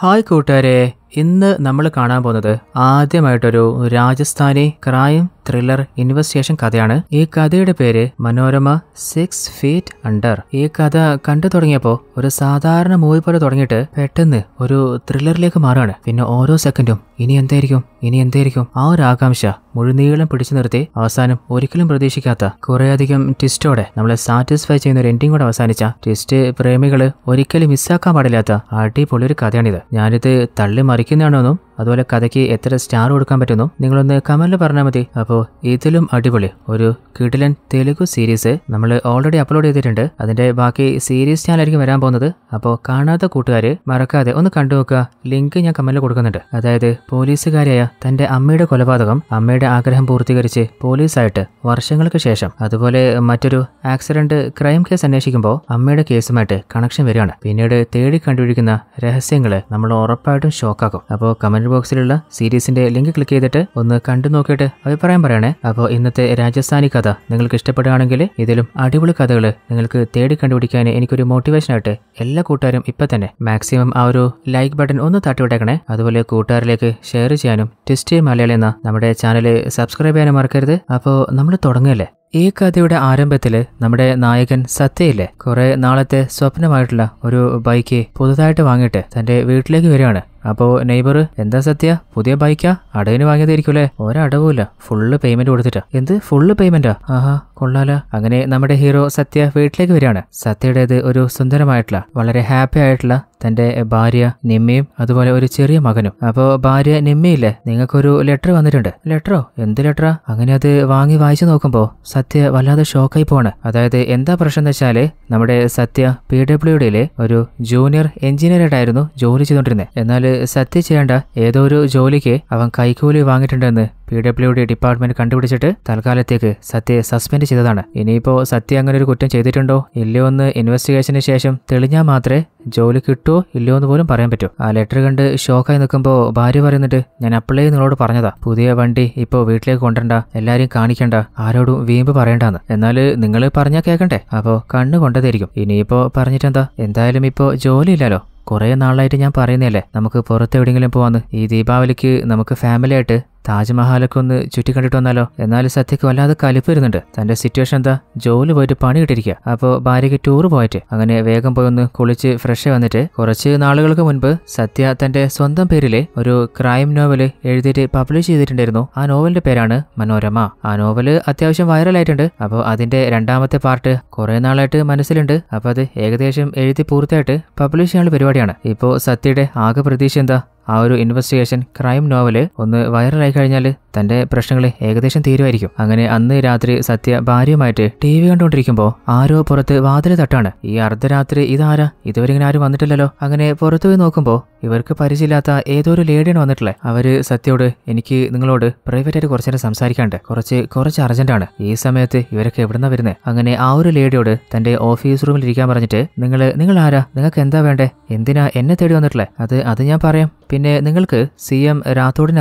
Hi കൂട്ടുകാരെ ഇന്ന് നമ്മൾ കാണാൻ പോകുന്നത് ആദ്യമായിട്ടൊരു രാജസ്ഥാനി ക്രൈം ത്രില്ലർ ഇൻവെസ്റ്റിഗേഷൻ കഥയാണ് ഈ കഥയുടെ പേര് മനോരമ സിക്സ് ഫീറ്റ് അണ്ടർ ഈ കഥ കണ്ടു തുടങ്ങിയപ്പോൾ ഒരു സാധാരണ മൂവി പോലെ തുടങ്ങിയിട്ട് പെട്ടെന്ന് ഒരു ത്രില്ലറിലേക്ക് മാറുകയാണ് പിന്നെ ഓരോ സെക്കൻഡും ഇനി എന്തായിരിക്കും ഇനി എന്തായിരിക്കും ആ ഒരു ആകാംക്ഷ മുഴുനീളം പിടിച്ചു നിർത്തി അവസാനം ഒരിക്കലും പ്രതീക്ഷിക്കാത്ത കുറേയധികം ട്വിസ്റ്റോടെ നമ്മളെ സാറ്റിസ്ഫൈ ചെയ്യുന്ന ഒരു എൻഡിംഗ് കൂടെ അവസാനിച്ച ട്വിസ്റ്റ് പ്രേമികൾ ഒരിക്കലും മിസ്സാക്കാൻ പാടില്ലാത്ത അടിപൊളി ഒരു കഥയാണിത് ഞാനിത് തള്ളി qué no, അതുപോലെ കഥയ്ക്ക് എത്ര സ്റ്റാർ കൊടുക്കാൻ പറ്റുന്നു നിങ്ങളൊന്ന് കമൻറ്റിൽ പറഞ്ഞാൽ മതി അപ്പോൾ ഇതിലും അടിപൊളി ഒരു കിടിലൻ തെലുഗു സീരീസ് നമ്മൾ ഓൾറെഡി അപ്ലോഡ് ചെയ്തിട്ടുണ്ട് അതിൻ്റെ ബാക്കി സീരീസ് ചാനലായിരിക്കും വരാൻ പോകുന്നത് അപ്പോൾ കാണാത്ത കൂട്ടുകാർ മറക്കാതെ ഒന്ന് കണ്ടു നോക്കുക ലിങ്ക് ഞാൻ കമൻറ്റിൽ കൊടുക്കുന്നുണ്ട് അതായത് പോലീസുകാരിയായ തൻ്റെ അമ്മയുടെ കൊലപാതകം അമ്മയുടെ ആഗ്രഹം പൂർത്തീകരിച്ച് പോലീസായിട്ട് വർഷങ്ങൾക്ക് ശേഷം അതുപോലെ മറ്റൊരു ആക്സിഡന്റ് ക്രൈം കേസ് അന്വേഷിക്കുമ്പോൾ അമ്മയുടെ കേസുമായിട്ട് കണക്ഷൻ വരികയാണ് പിന്നീട് തേടി കണ്ടുപിടിക്കുന്ന രഹസ്യങ്ങൾ നമ്മൾ ഉറപ്പായിട്ടും ഷോക്കാക്കും അപ്പോൾ കമൻ കമൻറ്റ് ബോക്സിലുള്ള സീരീസിൻ്റെ ലിങ്ക് ക്ലിക്ക് ചെയ്തിട്ട് ഒന്ന് കണ്ടു നോക്കിയിട്ട് അഭിപ്രായം പറയണേ അപ്പോൾ ഇന്നത്തെ രാജസ്ഥാനി കഥ നിങ്ങൾക്ക് ഇഷ്ടപ്പെടുകയാണെങ്കിൽ ഇതിലും അടിപൊളി കഥകൾ നിങ്ങൾക്ക് തേടി കണ്ടുപിടിക്കാൻ എനിക്കൊരു മോട്ടിവേഷനായിട്ട് എല്ലാ കൂട്ടുകാരും ഇപ്പം തന്നെ മാക്സിമം ആ ഒരു ലൈക്ക് ബട്ടൺ ഒന്ന് തട്ടിവിട്ടേക്കണേ അതുപോലെ കൂട്ടുകാരിലേക്ക് ഷെയർ ചെയ്യാനും ട്വിസ്റ്റ് മലയാളി എന്ന നമ്മുടെ ചാനൽ സബ്സ്ക്രൈബ് ചെയ്യാനും മറക്കരുത് അപ്പോൾ നമ്മൾ തുടങ്ങല്ലേ ഈ കഥയുടെ ആരംഭത്തിൽ നമ്മുടെ നായകൻ സത്യയില്ലേ കുറേ നാളത്തെ സ്വപ്നമായിട്ടുള്ള ഒരു ബൈക്ക് പുതുതായിട്ട് വാങ്ങിയിട്ട് തന്റെ വീട്ടിലേക്ക് വരികയാണ് അപ്പോൾ നെയ്ബർ എന്താ സത്യ പുതിയ ബൈക്കാ അടവിന് അല്ലേ ഒരടവുമില്ല ഫുള്ള് പേയ്മെന്റ് കൊടുത്തിട്ടാ എന്ത് ഫുള്ള് പേയ്മെന്റാ ആഹാ കൊള്ളാലോ അങ്ങനെ നമ്മുടെ ഹീറോ സത്യ വീട്ടിലേക്ക് വരികയാണ് സത്യയുടേത് ഒരു സുന്ദരമായിട്ടുള്ള വളരെ ഹാപ്പി ആയിട്ടുള്ള തന്റെ ഭാര്യ നിമ്മയും അതുപോലെ ഒരു ചെറിയ മകനും അപ്പോൾ ഭാര്യ നിമ്മയില്ലേ നിങ്ങൾക്കൊരു ലെറ്റർ വന്നിട്ടുണ്ട് ലെറ്ററോ എന്ത് ലെറ്ററാ അങ്ങനെ അത് വാങ്ങി വായിച്ചു നോക്കുമ്പോൾ സത്യ വല്ലാതെ ഷോക്കായി പോവാണ് അതായത് എന്താ പ്രശ്നം എന്ന് വെച്ചാൽ നമ്മുടെ സത്യ പി ഡബ്ല്യു ഡിയിലെ ഒരു ജൂനിയർ എഞ്ചിനീയറായിട്ടായിരുന്നു ജോലി ചെയ്തുകൊണ്ടിരുന്നത് എന്നാൽ സത്യ ചെയ്യേണ്ട ഏതോ ഒരു ജോലിക്ക് അവൻ കൈക്കൂലി വാങ്ങിയിട്ടുണ്ടെന്ന് പി ഡബ്ല്യു ഡി ഡിപ്പാർട്ട്മെന്റ് കണ്ടുപിടിച്ചിട്ട് തൽക്കാലത്തേക്ക് സത്യയെ സസ്പെൻഡ് ചെയ്തതാണ് ഇനിയിപ്പോ സത്യ അങ്ങനെ ഒരു കുറ്റം ചെയ്തിട്ടുണ്ടോ ഇല്ലയോ എന്ന് ഇൻവെസ്റ്റിഗേഷന് ശേഷം തെളിഞ്ഞാൽ മാത്രമേ ജോലി കിട്ടുമോ ഇല്ലയോ എന്ന് പോലും പറയാൻ പറ്റൂ ആ ലെറ്റർ കണ്ട് ഷോക്കായി നിൽക്കുമ്പോൾ ഭാര്യ പറയുന്നുണ്ട് ഞാൻ അപ്ലൈ നിങ്ങളോട് പറഞ്ഞതാ പുതിയ വണ്ടി ഇപ്പോൾ വീട്ടിലേക്ക് കൊണ്ടുവരണ്ട എല്ലാവരെയും കാണിക്കണ്ട ആരോടും വീമ്പ് പറയണ്ടെന്ന് എന്നാൽ നിങ്ങൾ പറഞ്ഞാൽ കേൾക്കണ്ടേ അപ്പോൾ കണ്ണ് കൊണ്ടതായിരിക്കും ഇനിയിപ്പോൾ പറഞ്ഞിട്ടെന്താ എന്തായാലും ഇപ്പോൾ ജോലി ഇല്ലല്ലോ കുറേ നാളായിട്ട് ഞാൻ പറയുന്നതല്ലേ നമുക്ക് പുറത്ത് എവിടെയെങ്കിലും പോവാന്ന് ഈ ദീപാവലിക്ക് നമുക്ക് ഫാമിലിയായിട്ട് താജ്മഹാലൊക്കെ ഒന്ന് കണ്ടിട്ട് വന്നാലോ എന്നാലും സത്യക്ക് വല്ലാതെ കലിപ്പ് വരുന്നുണ്ട് തൻ്റെ സിറ്റുവേഷൻ എന്താ ജോലി പോയിട്ട് പണി കിട്ടിരിക്കുക അപ്പോൾ ഭാര്യയ്ക്ക് ടൂർ പോയിട്ട് അങ്ങനെ വേഗം പോയി ഒന്ന് കുളിച്ച് ഫ്രഷ് വന്നിട്ട് കുറച്ച് നാളുകൾക്ക് മുൻപ് സത്യ തൻ്റെ സ്വന്തം പേരില് ഒരു ക്രൈം നോവൽ എഴുതിയിട്ട് പബ്ലിഷ് ചെയ്തിട്ടുണ്ടായിരുന്നു ആ നോവലിന്റെ പേരാണ് മനോരമ ആ നോവൽ അത്യാവശ്യം വൈറലായിട്ടുണ്ട് അപ്പോൾ അതിൻ്റെ രണ്ടാമത്തെ പാർട്ട് കുറേ നാളായിട്ട് മനസ്സിലുണ്ട് അപ്പോൾ അത് ഏകദേശം എഴുതി പൂർത്തിയായിട്ട് പബ്ലിഷ് ചെയ്യാനുള്ള പരിപാടി പരിപാടിയാണ് ഇപ്പോൾ സത്യയുടെ ആകെ പ്രതീക്ഷ എന്താ ആ ഒരു ഇൻവെസ്റ്റിഗേഷൻ ക്രൈം നോവല് ഒന്ന് വൈറലായി കഴിഞ്ഞാൽ തൻ്റെ പ്രശ്നങ്ങൾ ഏകദേശം തീരുമായിരിക്കും അങ്ങനെ അന്ന് രാത്രി സത്യ ഭാര്യയുമായിട്ട് ടി വി കണ്ടുകൊണ്ടിരിക്കുമ്പോൾ ആരോ പുറത്ത് വാതിൽ തട്ടാണ് ഈ അർദ്ധരാത്രി ഇതാരാ ഇതുവരെ ഇങ്ങനെ ആരും വന്നിട്ടില്ലല്ലോ അങ്ങനെ പുറത്തു പോയി നോക്കുമ്പോൾ ഇവർക്ക് പരിചയമില്ലാത്ത ഏതോ ഒരു ലേഡിയാണ് വന്നിട്ടുള്ളത് അവര് സത്യോട് എനിക്ക് നിങ്ങളോട് പ്രൈവറ്റായിട്ട് കുറച്ചു നേരം സംസാരിക്കാണ്ട് കുറച്ച് കുറച്ച് ആണ് ഈ സമയത്ത് ഇവരൊക്കെ എവിടുന്ന വരുന്നത് അങ്ങനെ ആ ഒരു ലേഡിയോട് തൻ്റെ ഓഫീസ് റൂമിൽ ഇരിക്കാൻ പറഞ്ഞിട്ട് നിങ്ങൾ നിങ്ങൾ ആരാ നിങ്ങൾക്ക് എന്താ വേണ്ടേ എന്തിനാ എന്നെ തേടി വന്നിട്ടുള്ളത് അത് അത് ഞാൻ പറയാം പിന്നെ നിങ്ങൾക്ക് സി എം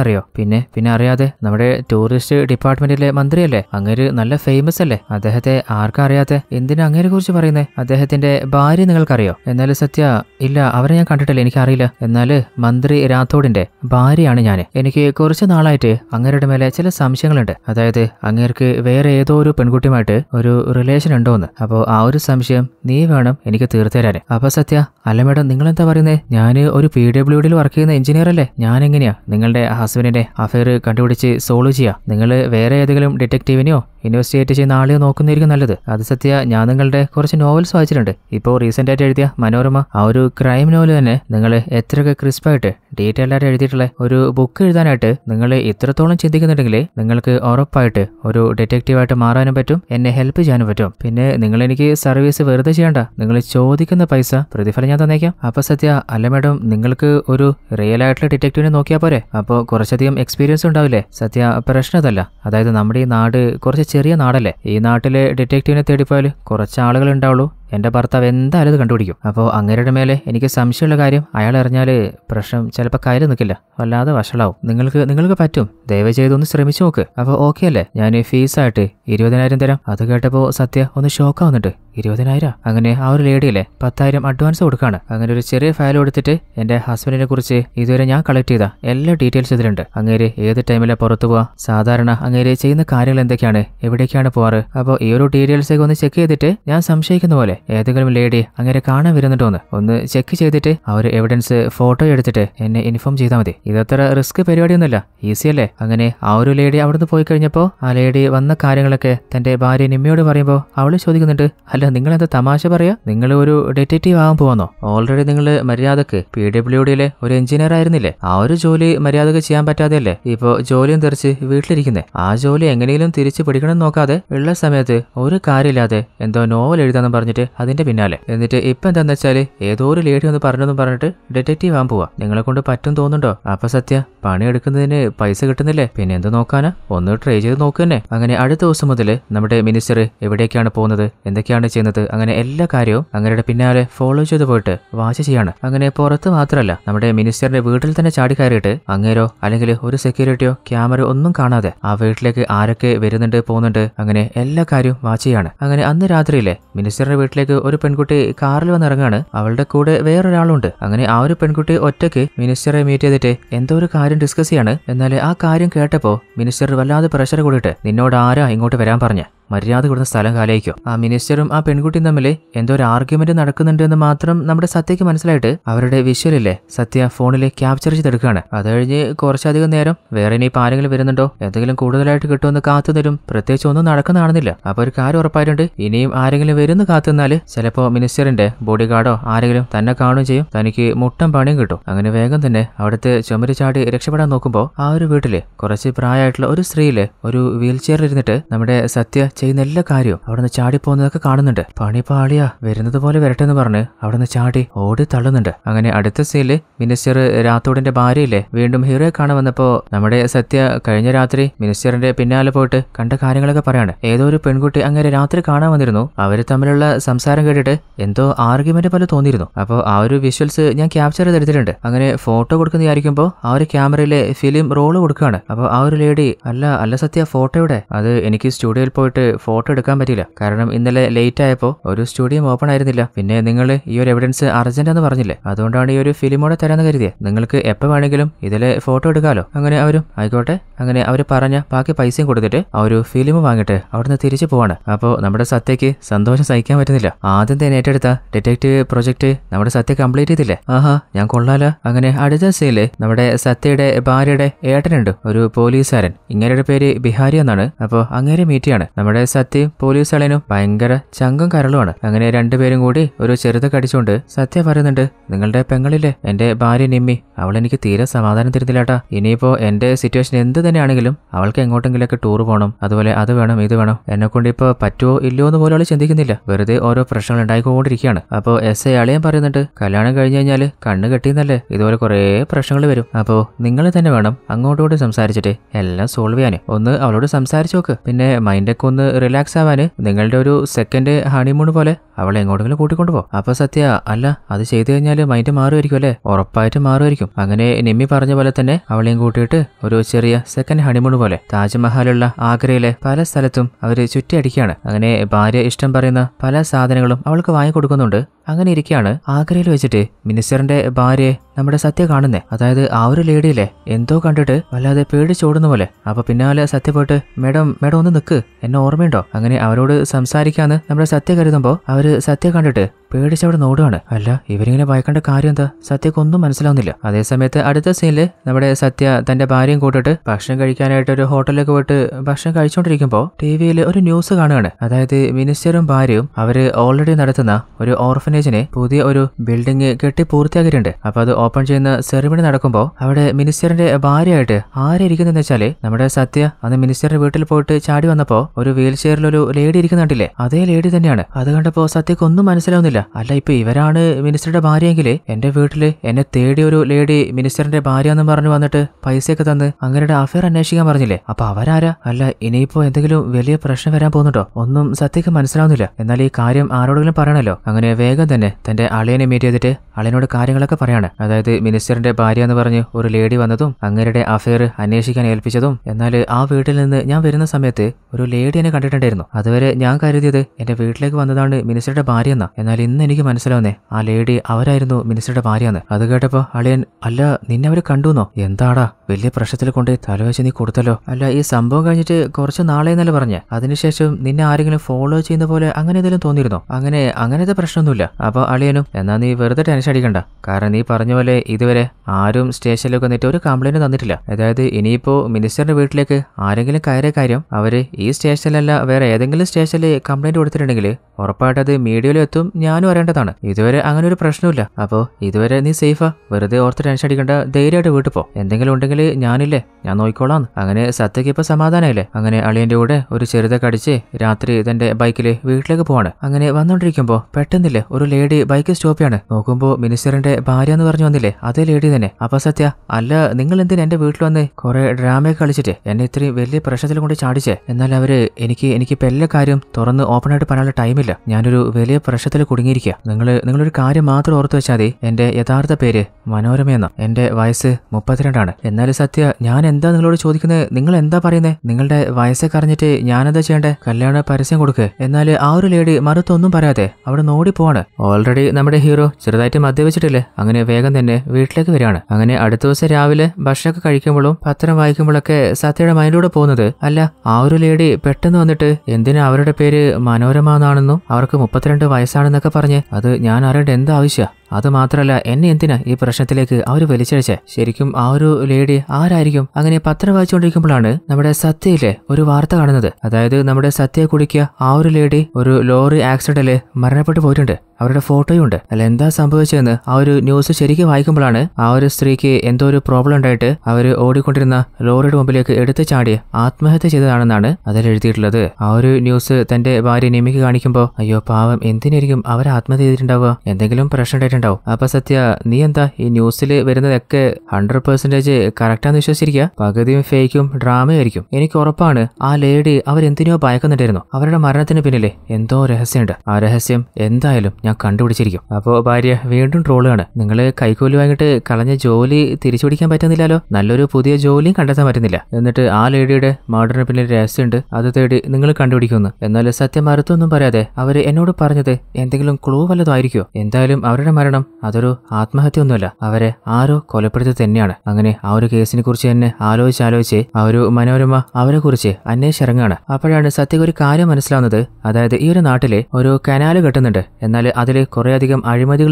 അറിയോ പിന്നെ പിന്നെ അറിയാതെ നമ്മുടെ ടൂറിസ്റ്റ് ഡിപ്പാർട്ട്മെന്റിലെ മന്ത്രിയല്ലേ അങ്ങേര് നല്ല ഫേമസ് അല്ലേ അദ്ദേഹത്തെ ആർക്കും അറിയാതെ എന്തിനാ അങ്ങനെ കുറിച്ച് പറയുന്നത് അദ്ദേഹത്തിന്റെ ഭാര്യ നിങ്ങൾക്കറിയോ എന്നാലും സത്യ ഇല്ല അവരെ ഞാൻ കണ്ടിട്ടില്ല എനിക്കറിയില്ല എന്നാൽ മന്ത്രി രാത്തോടിന്റെ ഭാര്യയാണ് ഞാൻ എനിക്ക് കുറച്ച് നാളായിട്ട് അങ്ങേരുടെ മേലെ ചില സംശയങ്ങളുണ്ട് അതായത് അങ്ങേർക്ക് വേറെ ഏതോ ഒരു പെൺകുട്ടിയുമായിട്ട് ഒരു റിലേഷൻ ഉണ്ടോ എന്ന് അപ്പോൾ ആ ഒരു സംശയം നീ വേണം എനിക്ക് തീർത്തുതരാൻ അപ്പോൾ സത്യ അല്ല മേഡം നിങ്ങൾ എന്താ പറയുന്നത് ഞാൻ ഒരു പി ഡബ്ല്യു ഡിയിൽ വർക്ക് ചെയ്യുന്ന എഞ്ചിനീയർ അല്ലേ ഞാൻ എങ്ങനെയാ നിങ്ങളുടെ ഹസ്ബൻഡിന്റെ അഫയർ കണ്ടുപിടിച്ച് സോൾവ് ചെയ്യാം നിങ്ങൾ വേറെ ഏതെങ്കിലും ഡിറ്റക്റ്റീവിനെയോ ഇൻവെസ്റ്റിഗേറ്റ് ചെയ്യുന്ന ആളെയോ നോക്കുന്നതായിരിക്കും നല്ലത് അത് സത്യ ഞാൻ നിങ്ങളുടെ കുറച്ച് നോവൽസ് വായിച്ചിട്ടുണ്ട് ഇപ്പോൾ റീസെന്റ് ആയിട്ട് എഴുതിയ മനോരമ ആ ഒരു ക്രൈം നോവൽ തന്നെ നിങ്ങൾ എത്രയൊക്കെ ക്രിസ്പായിട്ട് ഡീറ്റെയിൽ ആയിട്ട് എഴുതിയിട്ടുള്ള ഒരു ബുക്ക് എഴുതാനായിട്ട് നിങ്ങൾ ഇത്രത്തോളം ചിന്തിക്കുന്നുണ്ടെങ്കിൽ നിങ്ങൾക്ക് ഉറപ്പായിട്ട് ഒരു ഡിറ്റക്റ്റീവായിട്ട് മാറാനും പറ്റും എന്നെ ഹെൽപ്പ് ചെയ്യാനും പറ്റും പിന്നെ നിങ്ങൾ എനിക്ക് സർവീസ് വെറുതെ ചെയ്യണ്ട നിങ്ങൾ ചോദിക്കുന്ന പൈസ പ്രതിഫലം ഞാൻ തന്നേക്കാം അപ്പം സത്യ അല്ല മാഡം നിങ്ങൾക്ക് ഒരു റിയൽ റിയൽ ആയിട്ടുള്ള ഡിറ്റക്റ്റീവിനെ നോക്കിയാൽ പോരെ അപ്പോൾ കുറച്ചധികം എക്സ്പീരിയൻസ് ഉണ്ടാവില്ലേ സത്യ പ്രശ്നമല്ല അതായത് നമ്മുടെ ഈ നാട് കുറച്ച് ചെറിയ നാടല്ലേ ഈ നാട്ടിലെ ഡിറ്റക്റ്റീവിനെ തേടിപ്പോയാൽ കുറച്ച് ആളുകൾ ഉണ്ടാവുള്ളൂ എൻ്റെ ഭർത്താവ് എന്തായാലും ഇത് കണ്ടുപിടിക്കും അപ്പോൾ അങ്ങേരുടെ മേലെ എനിക്ക് സംശയമുള്ള കാര്യം അയാൾ അറിഞ്ഞാൽ പ്രശ്നം ചിലപ്പോൾ കയ്യിൽ നിൽക്കില്ല വല്ലാതെ വഷളാവും നിങ്ങൾക്ക് നിങ്ങൾക്ക് പറ്റും ദയവ് ചെയ്തൊന്ന് ശ്രമിച്ചു നോക്ക് അപ്പോൾ ഓക്കെ അല്ലേ ഞാൻ ഫീസായിട്ട് ഇരുപതിനായിരം തരാം അത് കേട്ടപ്പോൾ സത്യ ഒന്ന് ഷോക്കാവുന്നുണ്ട് ഇരുപതിനായിരം അങ്ങനെ ആ ഒരു അല്ലേ പത്തായിരം അഡ്വാൻസ് കൊടുക്കാണ് അങ്ങനെ ഒരു ചെറിയ ഫയൽ കൊടുത്തിട്ട് എൻ്റെ ഹസ്ബൻഡിനെ കുറിച്ച് ഇതുവരെ ഞാൻ കളക്ട് ചെയ്ത എല്ലാ ഡീറ്റെയിൽസ് ഇതിലുണ്ട് അങ്ങേര് ഏത് ടൈമിലാണ് പുറത്തു പോവാ സാധാരണ അങ്ങേര് ചെയ്യുന്ന കാര്യങ്ങൾ എന്തൊക്കെയാണ് എവിടേക്കാണ് പോവാറ് അപ്പോൾ ഈ ഒരു ഡീറ്റെയിൽസൊക്കെ ഒന്ന് ചെക്ക് ചെയ്തിട്ട് ഞാൻ സംശയിക്കുന്ന പോലെ ഏതെങ്കിലും ലേഡി അങ്ങനെ കാണാൻ എന്ന് ഒന്ന് ചെക്ക് ചെയ്തിട്ട് ആ ഒരു എവിഡൻസ് ഫോട്ടോ എടുത്തിട്ട് എന്നെ ഇൻഫോം ചെയ്താൽ മതി ഇതത്ര റിസ്ക് പരിപാടിയൊന്നുമല്ല ഈസി അല്ലേ അങ്ങനെ ആ ഒരു ലേഡി അവിടുന്ന് പോയി കഴിഞ്ഞപ്പോൾ ആ ലേഡി വന്ന കാര്യങ്ങളൊക്കെ തൻ്റെ ഭാര്യ നിമ്മയോട് പറയുമ്പോൾ അവൾ ചോദിക്കുന്നുണ്ട് അല്ല നിങ്ങൾ എന്താ തമാശ പറയാ നിങ്ങൾ ഒരു ഡിറ്റക്റ്റീവ് ആകാൻ പോവാന്നോ ഓൾറെഡി നിങ്ങൾ മര്യാദക്ക് പി ഡബ്ല്യു ഡിയിലെ ഒരു എഞ്ചിനീയർ ആയിരുന്നില്ലേ ആ ഒരു ജോലി മര്യാദക്ക് ചെയ്യാൻ പറ്റാതെയല്ലേ ഇപ്പോൾ ജോലിയും തെറിച്ച് വീട്ടിലിരിക്കുന്നത് ആ ജോലി എങ്ങനെയും തിരിച്ചു പിടിക്കണം നോക്കാതെ ഉള്ള സമയത്ത് ഒരു കാര്യമില്ലാതെ എന്തോ നോവൽ എഴുതാന്ന് പറഞ്ഞിട്ട് അതിന്റെ പിന്നാലെ എന്നിട്ട് ഇപ്പൊ എന്താന്ന് വെച്ചാല് ഏതോ ഒരു ലേഡി ഒന്ന് പറഞ്ഞതെന്ന് പറഞ്ഞിട്ട് ഡിറ്റക്റ്റീവ് ആകാൻ പോവാ നിങ്ങളെ കൊണ്ട് പറ്റും തോന്നുന്നുണ്ടോ അപ്പൊ സത്യ പണി എടുക്കുന്നതിന് പൈസ കിട്ടുന്നില്ലേ പിന്നെ എന്ത് നോക്കാനാ ഒന്ന് ട്രൈ ചെയ്ത് നോക്കുന്നെ അങ്ങനെ അടുത്ത ദിവസം മുതൽ നമ്മുടെ മിനിസ്റ്റർ എവിടേക്കാണ് പോകുന്നത് എന്തൊക്കെയാണ് ചെയ്യുന്നത് അങ്ങനെ എല്ലാ കാര്യവും അങ്ങനെയുടെ പിന്നാലെ ഫോളോ ചെയ്ത് പോയിട്ട് വാച്ച് ചെയ്യാണ് അങ്ങനെ പുറത്ത് മാത്രമല്ല നമ്മുടെ മിനിസ്റ്ററിന്റെ വീട്ടിൽ തന്നെ ചാടി കയറിയിട്ട് അങ്ങേരോ അല്ലെങ്കിൽ ഒരു സെക്യൂരിറ്റിയോ ക്യാമറയോ ഒന്നും കാണാതെ ആ വീട്ടിലേക്ക് ആരൊക്കെ വരുന്നുണ്ട് പോകുന്നുണ്ട് അങ്ങനെ എല്ലാ കാര്യവും വാച്ച് ചെയ്യാണ് അങ്ങനെ അന്ന് രാത്രിയിലെ മിനിസ്റ്ററിന്റെ വീട്ടിലേക്ക് വീട്ടിലേക്ക് ഒരു പെൺകുട്ടി കാറിൽ വന്നിറങ്ങാണ് അവളുടെ കൂടെ വേറൊരാളുണ്ട് അങ്ങനെ ആ ഒരു പെൺകുട്ടി ഒറ്റയ്ക്ക് മിനിസ്റ്ററെ മീറ്റ് ചെയ്തിട്ട് എന്തോ ഒരു കാര്യം ഡിസ്കസ് ചെയ്യാണ് എന്നാൽ ആ കാര്യം കേട്ടപ്പോൾ മിനിസ്റ്റർ വല്ലാതെ പ്രഷർ കൂടിയിട്ട് നിന്നോട് ആരാ ഇങ്ങോട്ട് വരാൻ പറഞ്ഞു മര്യാദ കൊടുത്ത സ്ഥലം കാലയിക്കോ ആ മിനിസ്റ്ററും ആ പെൺകുട്ടിയും തമ്മിൽ എന്തോ ഒരു ആർഗ്യുമെന്റ് നടക്കുന്നുണ്ട് എന്ന് മാത്രം നമ്മുടെ സത്യക്ക് മനസ്സിലായിട്ട് അവരുടെ വിഷ്വലില്ലേ സത്യ ഫോണിൽ ക്യാപ്ചർ ചെയ്തെടുക്കുകയാണ് അത് കഴിഞ്ഞ് കുറച്ചധികം നേരം വേറെ ഇനി ആരെങ്കിലും വരുന്നുണ്ടോ എന്തെങ്കിലും കൂടുതലായിട്ട് കിട്ടുമെന്ന് കാത്തുനിരും പ്രത്യേകിച്ച് ഒന്നും നടക്കുന്നതാണെന്നില്ല അപ്പോൾ ഒരു കാര്യം ഉറപ്പായിട്ടുണ്ട് ഇനിയും ആരെങ്കിലും വരുന്ന കാത്തുനിന്നാൽ കഴിഞ്ഞാൽ ചിലപ്പോൾ മിനിസ്റ്ററിന്റെ ബോഡി ഗാർഡോ ആരെങ്കിലും തന്നെ കാണുകയും ചെയ്യും തനിക്ക് മുട്ടം പണിയും കിട്ടും അങ്ങനെ വേഗം തന്നെ അവിടുത്തെ ചുമരി ചാടി രക്ഷപ്പെടാൻ നോക്കുമ്പോൾ ആ ഒരു വീട്ടില് കുറച്ച് പ്രായമായിട്ടുള്ള ഒരു സ്ത്രീയില് ഒരു വീൽ ചെയറിൽ ഇരുന്നിട്ട് നമ്മുടെ സത്യ ചെയ്യുന്ന എല്ലാ കാര്യവും അവിടുന്ന് ചാടി പോകുന്നതൊക്കെ കാണുന്നുണ്ട് പണി പാളിയാ വരുന്നത് പോലെ വരട്ടെ എന്ന് പറഞ്ഞ് അവിടുന്ന് ചാടി ഓടി തള്ളുന്നുണ്ട് അങ്ങനെ അടുത്ത സീനില് മിനിസ്റ്റർ രാത്തോടിന്റെ ഭാര്യയില്ലേ വീണ്ടും ഹീറോയെ കാണാൻ വന്നപ്പോ നമ്മുടെ സത്യ കഴിഞ്ഞ രാത്രി മിനിസ്റ്ററിന്റെ പിന്നാലെ പോയിട്ട് കണ്ട കാര്യങ്ങളൊക്കെ പറയാണ് ഏതോ ഒരു പെൺകുട്ടി അങ്ങനെ രാത്രി കാണാൻ വന്നിരുന്നു അവര് തമ്മിലുള്ള സംസാരം കേട്ടിട്ട് എന്തോ ആർഗ്യുമെന്റ് പോലെ തോന്നിയിരുന്നു അപ്പോൾ ആ ഒരു വിഷ്വൽസ് ഞാൻ ക്യാപ്ചർ എടുത്തിട്ടുണ്ട് അങ്ങനെ ഫോട്ടോ കൊടുക്കുന്ന വിചാരിക്കുമ്പോൾ ആ ഒരു ക്യാമറയിലെ ഫിലിം റോള് കൊടുക്കുകയാണ് അപ്പോൾ ആ ഒരു ലേഡി അല്ല അല്ല സത്യ ഫോട്ടോയുടെ അത് എനിക്ക് സ്റ്റുഡിയോയിൽ പോയിട്ട് ഫോട്ടോ എടുക്കാൻ പറ്റില്ല കാരണം ഇന്നലെ ലേറ്റ് ആയപ്പോൾ ഒരു സ്റ്റുഡിയോ ഓപ്പൺ ആയിരുന്നില്ല പിന്നെ നിങ്ങൾ ഈ ഒരു എവിഡൻസ് അർജന്റ് എന്ന് പറഞ്ഞില്ലേ അതുകൊണ്ടാണ് ഈ ഒരു ഫിലിമോടെ തരാമെന്ന് കരുതിയത് നിങ്ങൾക്ക് എപ്പോൾ വേണമെങ്കിലും ഇതിലെ ഫോട്ടോ എടുക്കാമല്ലോ അങ്ങനെ അവരും ആയിക്കോട്ടെ അങ്ങനെ അവർ പറഞ്ഞ ബാക്കി പൈസയും കൊടുത്തിട്ട് ആ ഒരു ഫിലിം വാങ്ങിയിട്ട് അവിടുന്ന് തിരിച്ചു പോവാണ് അപ്പോൾ നമ്മുടെ സത്യയ്ക്ക് സന്തോഷം സഹിക്കാൻ പറ്റുന്നില്ല പറ്റുന്നില്ല ആദ്യം തന്നെ ഏറ്റെടുത്ത ഡിറ്റക്റ്റീവ് പ്രൊജക്ട് നമ്മുടെ സത്യ കംപ്ലീറ്റ് ചെയ്തില്ലേ ആഹാ ഞാൻ കൊള്ളാലോ അങ്ങനെ അടുത്ത സീനില് നമ്മുടെ സത്യയുടെ ഭാര്യയുടെ ഏട്ടനുണ്ട് ഒരു പോലീസുകാരൻ ഇങ്ങനെയുടെ പേര് ബിഹാരി എന്നാണ് അപ്പൊ അങ്ങനെ മീറ്റ് ചെയ്യാണ് നമ്മുടെ സത്യം പോലീസുകാരനും ഭയങ്കര ചങ്കും കരളുമാണ് അങ്ങനെ രണ്ടുപേരും കൂടി ഒരു ചെറുത് കടിച്ചുകൊണ്ട് സത്യ പറയുന്നുണ്ട് നിങ്ങളുടെ പെങ്ങളില്ലേ എന്റെ ഭാര്യ നിമ്മി അവൾ എനിക്ക് തീരെ സമാധാനം തരുന്നില്ലാട്ടാ ഇനിയിപ്പോ എന്റെ സിറ്റുവേഷൻ എന്ത് തന്നെയാണെങ്കിലും അവൾക്ക് എങ്ങോട്ടെങ്കിലൊക്കെ ടൂർ പോകണം അതുപോലെ അത് വേണം ഇത് വേണം എന്നെ കൊണ്ട് ഇപ്പോൾ പറ്റുമോ ഇല്ലയോ എന്ന് പോലും അവൾ ചിന്തിക്കുന്നില്ല വെറുതെ ഓരോ പ്രശ്നങ്ങൾ ഉണ്ടായിക്കൊണ്ടിരിക്കുകയാണ് അപ്പോൾ എസ് അയാളെയും പറയുന്നുണ്ട് കല്യാണം കഴിഞ്ഞു കഴിഞ്ഞാൽ കണ്ണ് കെട്ടിയെന്നല്ലേ ഇതുപോലെ കുറേ പ്രശ്നങ്ങൾ വരും അപ്പോൾ നിങ്ങൾ തന്നെ വേണം അങ്ങോട്ടോട്ട് സംസാരിച്ചിട്ട് എല്ലാം സോൾവ് ചെയ്യാൻ ഒന്ന് അവളോട് സംസാരിച്ചു നോക്ക് പിന്നെ മൈൻഡൊക്കെ ഒന്ന് റിലാക്സ് ആവാൻ നിങ്ങളുടെ ഒരു സെക്കൻഡ് ഹണിമൂൺ പോലെ അവളെ എങ്ങോട്ടെങ്കിലും കൂട്ടിക്കൊണ്ടുപോകും അപ്പൊ അപ്പോൾ സത്യ അല്ല അത് ചെയ്തു കഴിഞ്ഞാൽ മൈൻഡ് മാറുമായിരിക്കും അല്ലേ ഉറപ്പായിട്ട് മാറുമായിരിക്കും അങ്ങനെ നിമ്മി പറഞ്ഞ പോലെ തന്നെ അവളെയും കൂട്ടിയിട്ട് ഒരു ചെറിയ സെക്കൻഡ് ഹണിമൂൺ പോലെ താജ്മഹലുള്ള ആഗ്രയിലെ പല സ്ഥലത്തും അവർ ചുറ്റിയടിക്കുകയാണ് അങ്ങനെ ഭാര്യ ഇഷ്ടം പറയുന്ന പല സാധനങ്ങളും അവൾക്ക് വാങ്ങിക്കൊടുക്കുന്നുണ്ട് അങ്ങനെ ഇരിക്കുകയാണ് ആഗ്രയിൽ വെച്ചിട്ട് മിനിസ്റ്ററിന്റെ ഭാര്യയെ നമ്മുടെ സത്യ കാണുന്നേ അതായത് ആ ഒരു ലേഡിയല്ലേ എന്തോ കണ്ടിട്ട് വല്ലാതെ പേടിച്ചോടുന്ന പോലെ അപ്പൊ പിന്നാലെ സത്യ പോയിട്ട് മേഡം മേഡം ഒന്ന് നിൽക്ക് എന്നെ ഓർമ്മയുണ്ടോ അങ്ങനെ അവരോട് സംസാരിക്കാന്ന് നമ്മുടെ സത്യ കരുതുമ്പോ അവര് സത്യ കണ്ടിട്ട് പേടിച്ച് നോടുകയാണ് അല്ല ഇവരിങ്ങനെ ഭയക്കേണ്ട കാര്യം എന്താ സത്യക്ക് ഒന്നും മനസ്സിലാവുന്നില്ല അതേസമയത്ത് അടുത്ത സീനിൽ നമ്മുടെ സത്യ തന്റെ ഭാര്യയും കൂട്ടിട്ട് ഭക്ഷണം കഴിക്കാനായിട്ട് ഒരു ഹോട്ടലിലേക്ക് പോയിട്ട് ഭക്ഷണം കഴിച്ചുകൊണ്ടിരിക്കുമ്പോൾ ടി വിയിൽ ഒരു ന്യൂസ് കാണുകയാണ് അതായത് മിനിസ്റ്ററും ഭാര്യയും അവര് ഓൾറെഡി നടത്തുന്ന ഒരു ഓർഫനേജിനെ പുതിയ ഒരു ബിൽഡിംഗ് കെട്ടി പൂർത്തിയാക്കിയിട്ടുണ്ട് അപ്പൊ അത് ഓപ്പൺ ചെയ്യുന്ന സെറിമണി നടക്കുമ്പോൾ അവിടെ മിനിസ്റ്ററിന്റെ ഭാര്യയായിട്ട് ആരിയ്ക്കുന്നതെന്ന് വെച്ചാല് നമ്മുടെ സത്യ അന്ന് മിനിസ്റ്ററിന്റെ വീട്ടിൽ പോയിട്ട് ചാടി വന്നപ്പോൾ ഒരു വീൽ ചെയറിൽ ഒരു ലേഡി ഇരിക്കുന്നുണ്ടല്ലേ അതേ ലേഡി തന്നെയാണ് അത് കണ്ടപ്പോൾ സത്യക്ക് ഒന്നും മനസ്സിലാവുന്നില്ല അല്ല ഇപ്പൊ ഇവരാണ് മിനിസ്റ്ററുടെ ഭാര്യയെങ്കിൽ എന്റെ വീട്ടില് എന്നെ തേടിയ ഒരു ലേഡി മിനിസ്റ്ററിന്റെ ഭാര്യ എന്ന് പറഞ്ഞു വന്നിട്ട് പൈസയൊക്കെ തന്ന് അങ്ങനെയുടെ അഫയർ അന്വേഷിക്കാൻ പറഞ്ഞില്ലേ അപ്പൊ അവരാരാ അല്ല ഇനിയിപ്പോ എന്തെങ്കിലും വലിയ പ്രശ്നം വരാൻ പോകുന്നുണ്ടോ ഒന്നും സത്യക്ക് മനസ്സിലാവുന്നില്ല എന്നാൽ ഈ കാര്യം ആരോടെങ്കിലും പറയണല്ലോ അങ്ങനെ വേഗം തന്നെ തന്റെ അളിയനെ മീറ്റ് ചെയ്തിട്ട് അളിയനോട് കാര്യങ്ങളൊക്കെ പറയാണ് അതായത് മിനിസ്റ്ററിന്റെ ഭാര്യ എന്ന് പറഞ്ഞ് ഒരു ലേഡി വന്നതും അങ്ങനെ അഫയർ അന്വേഷിക്കാൻ ഏൽപ്പിച്ചതും എന്നാൽ ആ വീട്ടിൽ നിന്ന് ഞാൻ വരുന്ന സമയത്ത് ഒരു ലേഡി എന്നെ കണ്ടിട്ടുണ്ടായിരുന്നു അതുവരെ ഞാൻ കരുതിയത് എന്റെ വീട്ടിലേക്ക് വന്നതാണ് മിനിസ്റ്ററുടെ ഭാര്യ എന്നാ എന്നാൽ എന്നെനിക്ക് മനസ്സിലാവുന്നേ ആ ലേഡി അവരായിരുന്നു മിനിസ്റ്ററുടെ ഭാര്യയെന്ന് അത് കേട്ടപ്പോൾ അളിയൻ അല്ല നിന്നെ അവർ കണ്ടുവന്നോ എന്താടാ വലിയ പ്രശ്നത്തിൽ കൊണ്ട് തലവെച്ച് നീ കൊടുത്തല്ലോ അല്ല ഈ സംഭവം കഴിഞ്ഞിട്ട് കുറച്ച് നാളെ എന്നല്ല പറഞ്ഞ് അതിനുശേഷം നിന്നെ ആരെങ്കിലും ഫോളോ ചെയ്യുന്ന പോലെ അങ്ങനെ എന്തെങ്കിലും തോന്നിയിരുന്നോ അങ്ങനെ അങ്ങനത്തെ പ്രശ്നമൊന്നുമില്ല അപ്പോൾ അളിയനും എന്നാ നീ വെറുതെ ടെൻഷൻ അടിക്കണ്ട കാരണം നീ പറഞ്ഞ പോലെ ഇതുവരെ ആരും സ്റ്റേഷനിലൊക്കെ വന്നിട്ട് ഒരു കംപ്ലൈന്റ് തന്നിട്ടില്ല അതായത് ഇനിയിപ്പോ മിനിസ്റ്ററിന്റെ വീട്ടിലേക്ക് ആരെങ്കിലും കയറിയ കാര്യം അവര് ഈ സ്റ്റേഷനിലല്ല വേറെ ഏതെങ്കിലും സ്റ്റേഷനിൽ കംപ്ലൈന്റ് കൊടുത്തിട്ടുണ്ടെങ്കിൽ ഉറപ്പായിട്ട് അത് മീഡിയയിലും എത്തും ഞാൻ ഞാനും അറിയേണ്ടതാണ് ഇതുവരെ അങ്ങനെ ഒരു പ്രശ്നമില്ല അപ്പോ ഇതുവരെ നീ സേഫാ വെറുതെ ഓർത്ത് ടെൻഷൻ അടിക്കേണ്ട ധൈര്യമായിട്ട് വീട്ടിൽ പോ എന്തെങ്കിലും ഉണ്ടെങ്കിൽ ഞാനില്ലേ ഞാൻ നോക്കിക്കോളാം അങ്ങനെ സത്യക്ക് ഇപ്പൊ സമാധാനമില്ലേ അങ്ങനെ അളിയന്റെ കൂടെ ഒരു ചെറുതൊക്കെ അടിച്ച് രാത്രി തന്റെ ബൈക്കില് വീട്ടിലേക്ക് പോവാണ് അങ്ങനെ വന്നുകൊണ്ടിരിക്കുമ്പോൾ പെട്ടെന്നില്ലേ ഒരു ലേഡി ബൈക്ക് സ്റ്റോപ്പിയാണ് നോക്കുമ്പോ നോക്കുമ്പോൾ മിനിസ്റ്ററിന്റെ ഭാര്യ എന്ന് പറഞ്ഞു വന്നില്ലേ അതേ ലേഡി തന്നെ അപ്പൊ സത്യ അല്ല നിങ്ങൾ എന്തിനാ എന്റെ വീട്ടിൽ വന്ന് കുറെ ഡ്രാമയൊക്കെ കളിച്ചിട്ട് എന്നെ ഇത്രയും വലിയ പ്രശ്നത്തിൽ കൊണ്ട് ചാടിച്ചേ എന്നാൽ അവര് എനിക്ക് എനിക്ക് ഇപ്പൊ എല്ലാ കാര്യം തുറന്ന് ഓപ്പൺ ആയിട്ട് പറയാനുള്ള ടൈമില്ല ഞാനൊരു വലിയ പ്രശ്നത്തിൽ കൂടി കുടുങ്ങിയിരിക്കുക നിങ്ങൾ നിങ്ങളൊരു കാര്യം മാത്രം ഓർത്തു വെച്ചാൽ മതി എൻ്റെ യഥാർത്ഥ പേര് മനോരമ എന്ന എൻ്റെ വയസ്സ് മുപ്പത്തിരണ്ടാണ് എന്നാലും സത്യ ഞാൻ എന്താ നിങ്ങളോട് ചോദിക്കുന്നത് നിങ്ങൾ എന്താ പറയുന്നത് നിങ്ങളുടെ വയസ്സൊക്കെ അറിഞ്ഞിട്ട് ഞാനെന്താ ചെയ്യേണ്ടത് കല്യാണ പരസ്യം കൊടുക്ക് എന്നാൽ ആ ഒരു ലേഡി മറുത്തൊന്നും പറയാതെ അവിടെ നോടി പോവാണ് ഓൾറെഡി നമ്മുടെ ഹീറോ ചെറുതായിട്ട് മദ്യപിച്ചിട്ടില്ലേ അങ്ങനെ വേഗം തന്നെ വീട്ടിലേക്ക് വരികയാണ് അങ്ങനെ അടുത്ത ദിവസം രാവിലെ ഭക്ഷണമൊക്കെ കഴിക്കുമ്പോഴും പത്രം വായിക്കുമ്പോഴൊക്കെ സത്യയുടെ മൈൻഡിലൂടെ പോകുന്നത് അല്ല ആ ഒരു ലേഡി പെട്ടെന്ന് വന്നിട്ട് എന്തിനാ അവരുടെ പേര് മനോരമ എന്നാണെന്നും അവർക്ക് മുപ്പത്തിരണ്ട് വയസ്സാണെന്നൊക്കെ പറഞ്ഞേ അത് ഞാൻ അറിയേണ്ട എന്താവശ്യമാണ് മാത്രല്ല എന്നെ എന്തിനാ ഈ പ്രശ്നത്തിലേക്ക് അവർ വലിച്ചഴിച്ചേ ശരിക്കും ആ ഒരു ലേഡി ആരായിരിക്കും അങ്ങനെ പത്രം വായിച്ചുകൊണ്ടിരിക്കുമ്പോഴാണ് നമ്മുടെ സത്യയിലെ ഒരു വാർത്ത കാണുന്നത് അതായത് നമ്മുടെ സത്യയെ കുടിക്കുക ആ ഒരു ലേഡി ഒരു ലോറി ആക്സിഡന്റിൽ മരണപ്പെട്ടു പോയിട്ടുണ്ട് അവരുടെ ഫോട്ടോയും ഉണ്ട് അല്ല എന്താ സംഭവിച്ചതെന്ന് ആ ഒരു ന്യൂസ് ശരിക്കും വായിക്കുമ്പോഴാണ് ആ ഒരു സ്ത്രീക്ക് എന്തോ ഒരു പ്രോബ്ലം ഉണ്ടായിട്ട് അവർ ഓടിക്കൊണ്ടിരുന്ന ലോറിയുടെ മുമ്പിലേക്ക് എടുത്തു ചാടി ആത്മഹത്യ ചെയ്തതാണെന്നാണ് അതിൽ എഴുതിയിട്ടുള്ളത് ആ ഒരു ന്യൂസ് തന്റെ ഭാര്യ നിമിക്ക് കാണിക്കുമ്പോൾ അയ്യോ പാവം എന്തിനായിരിക്കും അവർ ആത്മഹത്യ ചെയ്തിട്ടുണ്ടാവുക എന്തെങ്കിലും പ്രശ്നം ഉണ്ടാവും അപ്പൊ സത്യ നീ എന്താ ഈ ന്യൂസിൽ വരുന്നതൊക്കെ ഹൺഡ്രഡ് പെർസെന്റേജ് കറക്റ്റാന്ന് വിശ്വസിക്കുക പകുതിയും ഫേക്കും ഡ്രാമയും ആയിരിക്കും എനിക്ക് ഉറപ്പാണ് ആ ലേഡി അവരെന്തിനോ ഭയക്കുന്നുണ്ടായിരുന്നു അവരുടെ മരണത്തിന് പിന്നിലെ എന്തോ രഹസ്യമുണ്ട് ആ രഹസ്യം എന്തായാലും ഞാൻ കണ്ടുപിടിച്ചിരിക്കും അപ്പോൾ ഭാര്യ വീണ്ടും ആണ് നിങ്ങൾ കൈക്കൂലി വാങ്ങിയിട്ട് കളഞ്ഞ ജോലി തിരിച്ചു പിടിക്കാൻ പറ്റുന്നില്ലല്ലോ നല്ലൊരു പുതിയ ജോലിയും കണ്ടെത്താൻ പറ്റുന്നില്ല എന്നിട്ട് ആ ലേഡിയുടെ മർഡറിന് പിന്നിൽ രഹസ്യമുണ്ട് അത് തേടി നിങ്ങൾ കണ്ടുപിടിക്കുന്നു എന്നാൽ സത്യം മരത്തൊന്നും പറയാതെ അവർ എന്നോട് പറഞ്ഞത് എന്തെങ്കിലും ക്ലൂ വല്ലതും ആയിരിക്കുമോ എന്തായാലും അവരുടെ മരണം കാരണം അതൊരു ആത്മഹത്യയൊന്നുമല്ല അവരെ ആരോ കൊലപ്പെടുത്തി തന്നെയാണ് അങ്ങനെ ആ ഒരു കേസിനെ കുറിച്ച് തന്നെ ആലോചിച്ചാലോചിച്ച് ആ ഒരു മനോരമ അവരെ കുറിച്ച് അന്വേഷിച്ചിറങ്ങാണ് അപ്പോഴാണ് സത്യക്ക് ഒരു കാര്യം മനസ്സിലാവുന്നത് അതായത് ഈ ഒരു നാട്ടിലെ ഒരു കനാല് കെട്ടുന്നുണ്ട് എന്നാൽ അതിൽ കുറേയധികം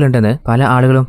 ഉണ്ടെന്ന് പല ആളുകളും